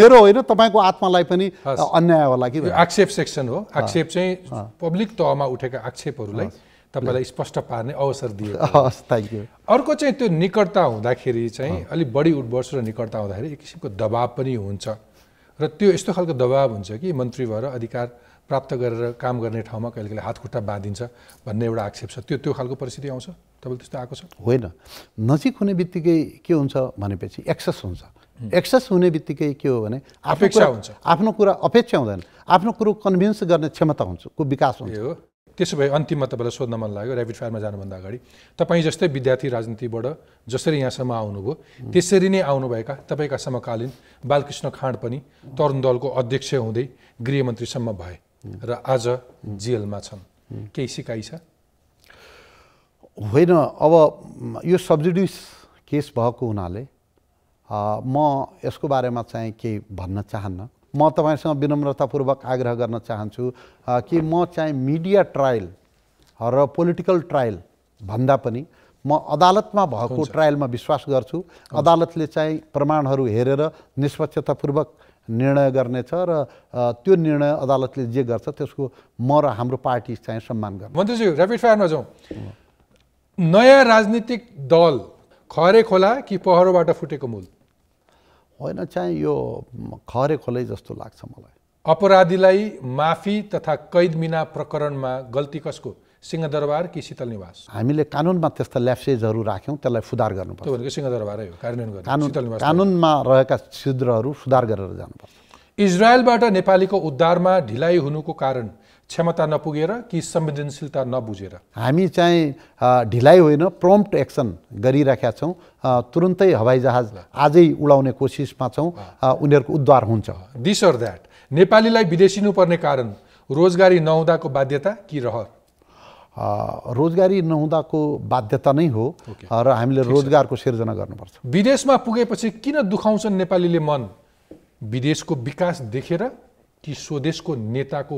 B: मेरो होइन तपाईँको आत्मालाई
A: पनि अन्याय होला कि आक्षेप सेक्सन हो आक्षेप चाहिँ पब्लिक तहमा उठेका आक्षेपहरूलाई तपाईँलाई स्पष्ट पार्ने अवसर दियो थ्याङ्क यू अर्को चाहिँ त्यो निकटता हुँदाखेरि चाहिँ अलिक बढी उठबर्स र निकटता हुँदाखेरि एक किसिमको दबाब पनि हुन्छ र त्यो यस्तो खालको दबाब हुन्छ कि मन्त्री भएर अधिकार प्राप्त गरेर काम गर्ने ठाउँमा कहिले कहिले हात खुट्टा बाँधिन्छ भन्ने एउटा आक्षेप छ त्यो त्यो खालको परिस्थिति आउँछ तपाईँले त्यस्तो आएको छ
B: होइन नजिक हुने बित्तिकै के हुन्छ भनेपछि एक्सेस हुन्छ एक्सेस हुने बित्तिकै के हो भने अपेक्षा हुन्छ
A: आफ्नो कुरा अपेक्षा हुँदैन आफ्नो कुरो कन्भिन्स गर्ने क्षमता हुन्छ को विकास हुन्छ हो त्यसो भए अन्तिममा तपाईँलाई सोध्न मन लाग्यो ऱ्यापिड फायरमा जानुभन्दा अगाडि तपाईँ जस्तै विद्यार्थी राजनीतिबाट जसरी यहाँसम्म आउनुभयो त्यसरी नै आउनुभएका तपाईँका समकालीन बालकृष्ण खाँड पनि तरुण दलको अध्यक्ष हुँदै गृहमन्त्रीसम्म भए र आज जेलमा छन् केही सिकाइ छ होइन अब यो सब्सिडिस केस
B: भएको हुनाले म यसको बारेमा चाहिँ केही भन्न चाहन्न म तपाईँसँग विनम्रतापूर्वक आग्रह गर्न चाहन्छु कि म चाहिँ मिडिया ट्रायल र पोलिटिकल ट्रायल भन्दा पनि म अदालतमा भएको ट्रायलमा विश्वास गर्छु अदालतले चाहिँ प्रमाणहरू हेरेर निष्पक्षतापूर्वक निर्णय गर्नेछ र त्यो निर्णय अदालतले जे गर्छ त्यसको म र हाम्रो पार्टी चाहिँ सम्मान गर्छ
A: मन्त्रीज्यू ऱ्यापिड फायरमा जाउँ नयाँ राजनीतिक दल खरे खोला कि पहरोबाट फुटेको मूल होइन चाहिँ यो खरे खोलै जस्तो लाग्छ मलाई अपराधीलाई माफी तथा कैद मिना प्रकरणमा गल्ती कसको सिंहदरबार कि शीतल निवास
B: हामीले कानुनमा त्यस्ता ल्याप्सेजहरू राख्यौँ त्यसलाई सुधार गर्नुपर्छ
A: भनेको सिंहदरबारै हो कानुन कानुनमा रहेका
B: छिद्रहरू सुधार गरेर
A: जानुपर्छ इजरायलबाट नेपालीको उद्धारमा ढिलाइ हुनुको कारण क्षमता नपुगेर कि संवेदनशीलता नबुझेर
B: हामी चाहिँ ढिलाइ होइन प्रम्प्ट एक्सन गरिराखेका छौँ
A: तुरुन्तै जहाज आजै उडाउने कोसिसमा छौँ उनीहरूको उद्धार हुन्छ दिस अर द्याट नेपालीलाई विदेशिनुपर्ने कारण रोजगारी नहुँदाको बाध्यता कि
B: रहर रोजगारी नहुँदाको बाध्यता नै हो र हामीले रोजगारको सिर्जना
A: गर्नुपर्छ विदेशमा पुगेपछि किन दुखाउँछन् नेपालीले मन विदेशको विकास देखेर कि स्वदेशको नेताको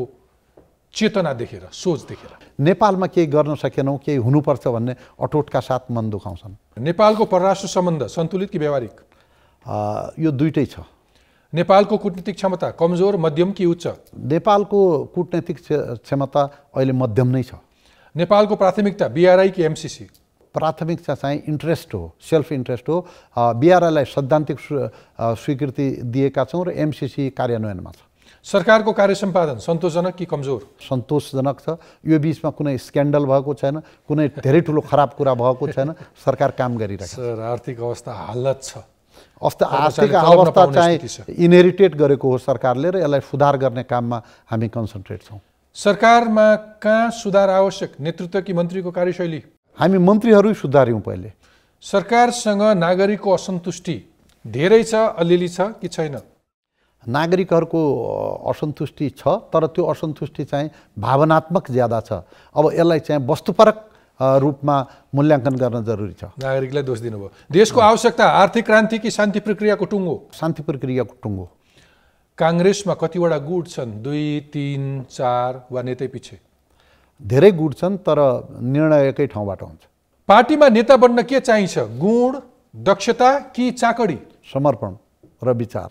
A: चेतना देखेर सोच देखेर नेपालमा
B: केही गर्न सकेनौँ केही हुनुपर्छ भन्ने अटोटका साथ मन दुखाउँछन्
A: नेपालको परराष्ट्र सम्बन्ध सन्तुलित कि व्यावहारिक यो दुइटै छ नेपालको कुटनीतिक क्षमता कमजोर मध्यम कि उच्च नेपालको कुटनीतिक क्षमता अहिले मध्यम नै छ नेपालको
B: प्राथमिकता बिआरआई कि एमसिसी प्राथमिकता चाहिँ इन्ट्रेस्ट हो सेल्फ इन्ट्रेस्ट हो बिआरआईलाई सैद्धान्तिक स्वीकृति दिएका छौँ र एमसिसी कार्यान्वयनमा छ सरकारको कार्य सम्पादन सन्तोषजनक कि कमजोर सन्तोषजनक छ यो बिचमा कुनै स्क्यान्डल भएको छैन कुनै धेरै ठुलो खराब कुरा भएको छैन सरकार काम गरिरहेको छ
A: सर आर्थिक अवस्था हालत छ अवस्था आर्थिक अवस्था चाहिँ
B: इनहेरिटेट गरेको हो सरकारले
A: र यसलाई सुधार गर्ने काममा हामी कन्सन्ट्रेट छौँ सरकारमा कहाँ सुधार आवश्यक नेतृत्व कि मन्त्रीको कार्यशैली हामी मन्त्रीहरू सुधार्यौँ पहिले सरकारसँग नागरिकको असन्तुष्टि धेरै छ अलिअलि छ कि छैन नागरिकहरूको
B: असन्तुष्टि छ तर त्यो असन्तुष्टि चाहिँ भावनात्मक ज्यादा छ अब यसलाई चाहिँ वस्तुपरक रूपमा मूल्याङ्कन गर्न जरुरी छ
A: नागरिकलाई दोष दिनुभयो देशको आवश्यकता आर्थिक क्रान्ति कि शान्ति प्रक्रियाको टुङ्गो शान्ति प्रक्रियाको टुङ्गो काङ्ग्रेसमा कतिवटा गुट छन् दुई तिन चार वा नेतै पछि धेरै गुट छन् तर निर्णय एकै ठाउँबाट हुन्छ पार्टीमा नेता बन्न के चाहिन्छ गुण दक्षता कि चाकडी समर्पण र विचार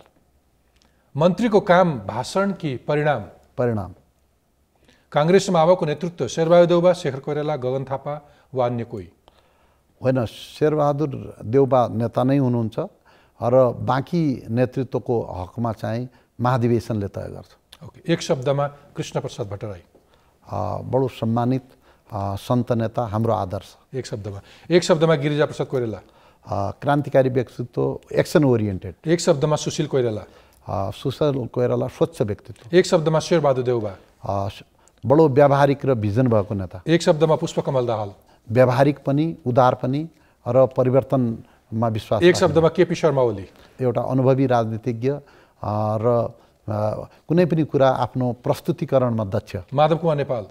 A: मन्त्रीको काम भाषण कि परिणाम परिणाम काङ्ग्रेस अबको नेतृत्व शेरबहादुर देउबा शेखर कोइराला गगन थापा वा अन्य कोही
B: होइन शेरबहादुर देउबा नेता नै हुनुहुन्छ र बाँकी नेतृत्वको हकमा चाहिँ महाधिवेशनले तय गर्छ
A: ओके एक शब्दमा कृष्णप्रसाद भट्टराई
B: बडो सम्मानित सन्त नेता हाम्रो आदर्श
A: एक शब्दमा एक शब्दमा गिरिजा प्रसाद कोइराला
B: क्रान्तिकारी व्यक्तित्व एक्सन ओरिएन्टेड एक शब्दमा सुशील कोइराला सुशल कोइराला स्वच्छ व्यक्तित्व
A: एक शब्दमा शेरबहादुर देउबा
B: बडो व्यावहारिक र भिजन भएको नेता
A: एक शब्दमा पुष्पकमल दाहाल
B: व्यावहारिक पनि उदार पनि र परिवर्तनमा विश्वास एक शब्दमा
A: केपी शर्मा ओली
B: एउटा अनुभवी राजनीतिज्ञ र कुनै पनि कुरा आफ्नो प्रस्तुतिकरणमा दक्ष
A: माधव कुमार नेपाल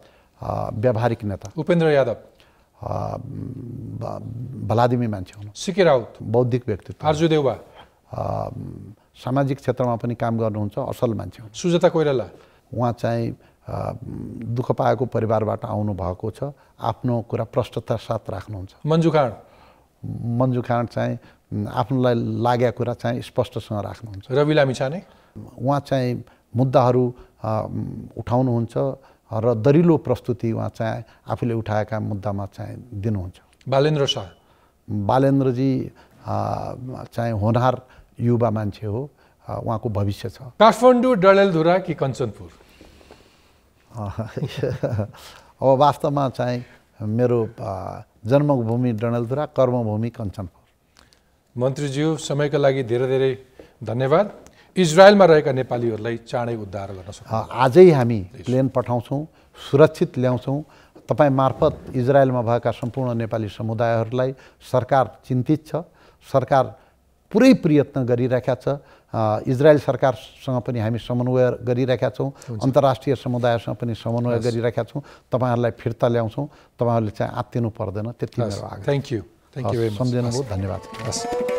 B: व्यावहारिक नेता उपेन्द्र यादव भलादिमी मान्छे हुनु सिके राउत बौद्धिक व्यक्तित्व आर्जु देउबा सामाजिक क्षेत्रमा पनि काम गर्नुहुन्छ असल मान्छे हुन् सुजाता कोइराला उहाँ चाहिँ दुःख पाएको परिवारबाट आउनुभएको छ आफ्नो कुरा प्रष्टता साथ राख्नुहुन्छ मन्जु खाँड मन्जु खाँड चाहिँ आफ्नोलाई लागेको कुरा चाहिँ स्पष्टसँग राख्नुहुन्छ
A: रवि लामी उहाँ
B: चाहिँ मुद्दाहरू उठाउनुहुन्छ र दरिलो प्रस्तुति उहाँ चाहिँ आफूले उठाएका मुद्दामा चाहिँ दिनुहुन्छ बालेन्द्र शाह बालेन्द्रजी चाहिँ होनहार युवा मान्छे हो उहाँको भविष्य छ
A: काठमाडौँ डडेलधुरा कि कञ्चनपुर
B: अब
A: वास्तवमा चाहिँ
B: मेरो जन्मभूमि डडेलधुरा कर्मभूमि कञ्चनपुर
A: मन्त्रीज्यू समयको लागि धेरै धेरै धन्यवाद इजरायलमा रहेका नेपालीहरूलाई चाँडै उद्धार गर्न
B: सक्छ आजै हामी प्लेन पठाउँछौँ सुरक्षित ल्याउँछौँ तपाईँ मार्फत इजरायलमा भएका सम्पूर्ण नेपाली समुदायहरूलाई सरकार चिन्तित छ सरकार पुरै प्रयत्न गरिरहेका छ इजरायल सरकारसँग पनि हामी समन्वय गरिरहेका छौँ अन्तर्राष्ट्रिय समुदायसँग पनि समन्वय गरिरहेका छौँ तपाईँहरूलाई फिर्ता ल्याउँछौँ तपाईँहरूले चाहिँ आत्तिनु पर्दैन त्यति थ्याङ्क यू थ्याङ्क यू सम्झिनुभयो धन्यवाद हस्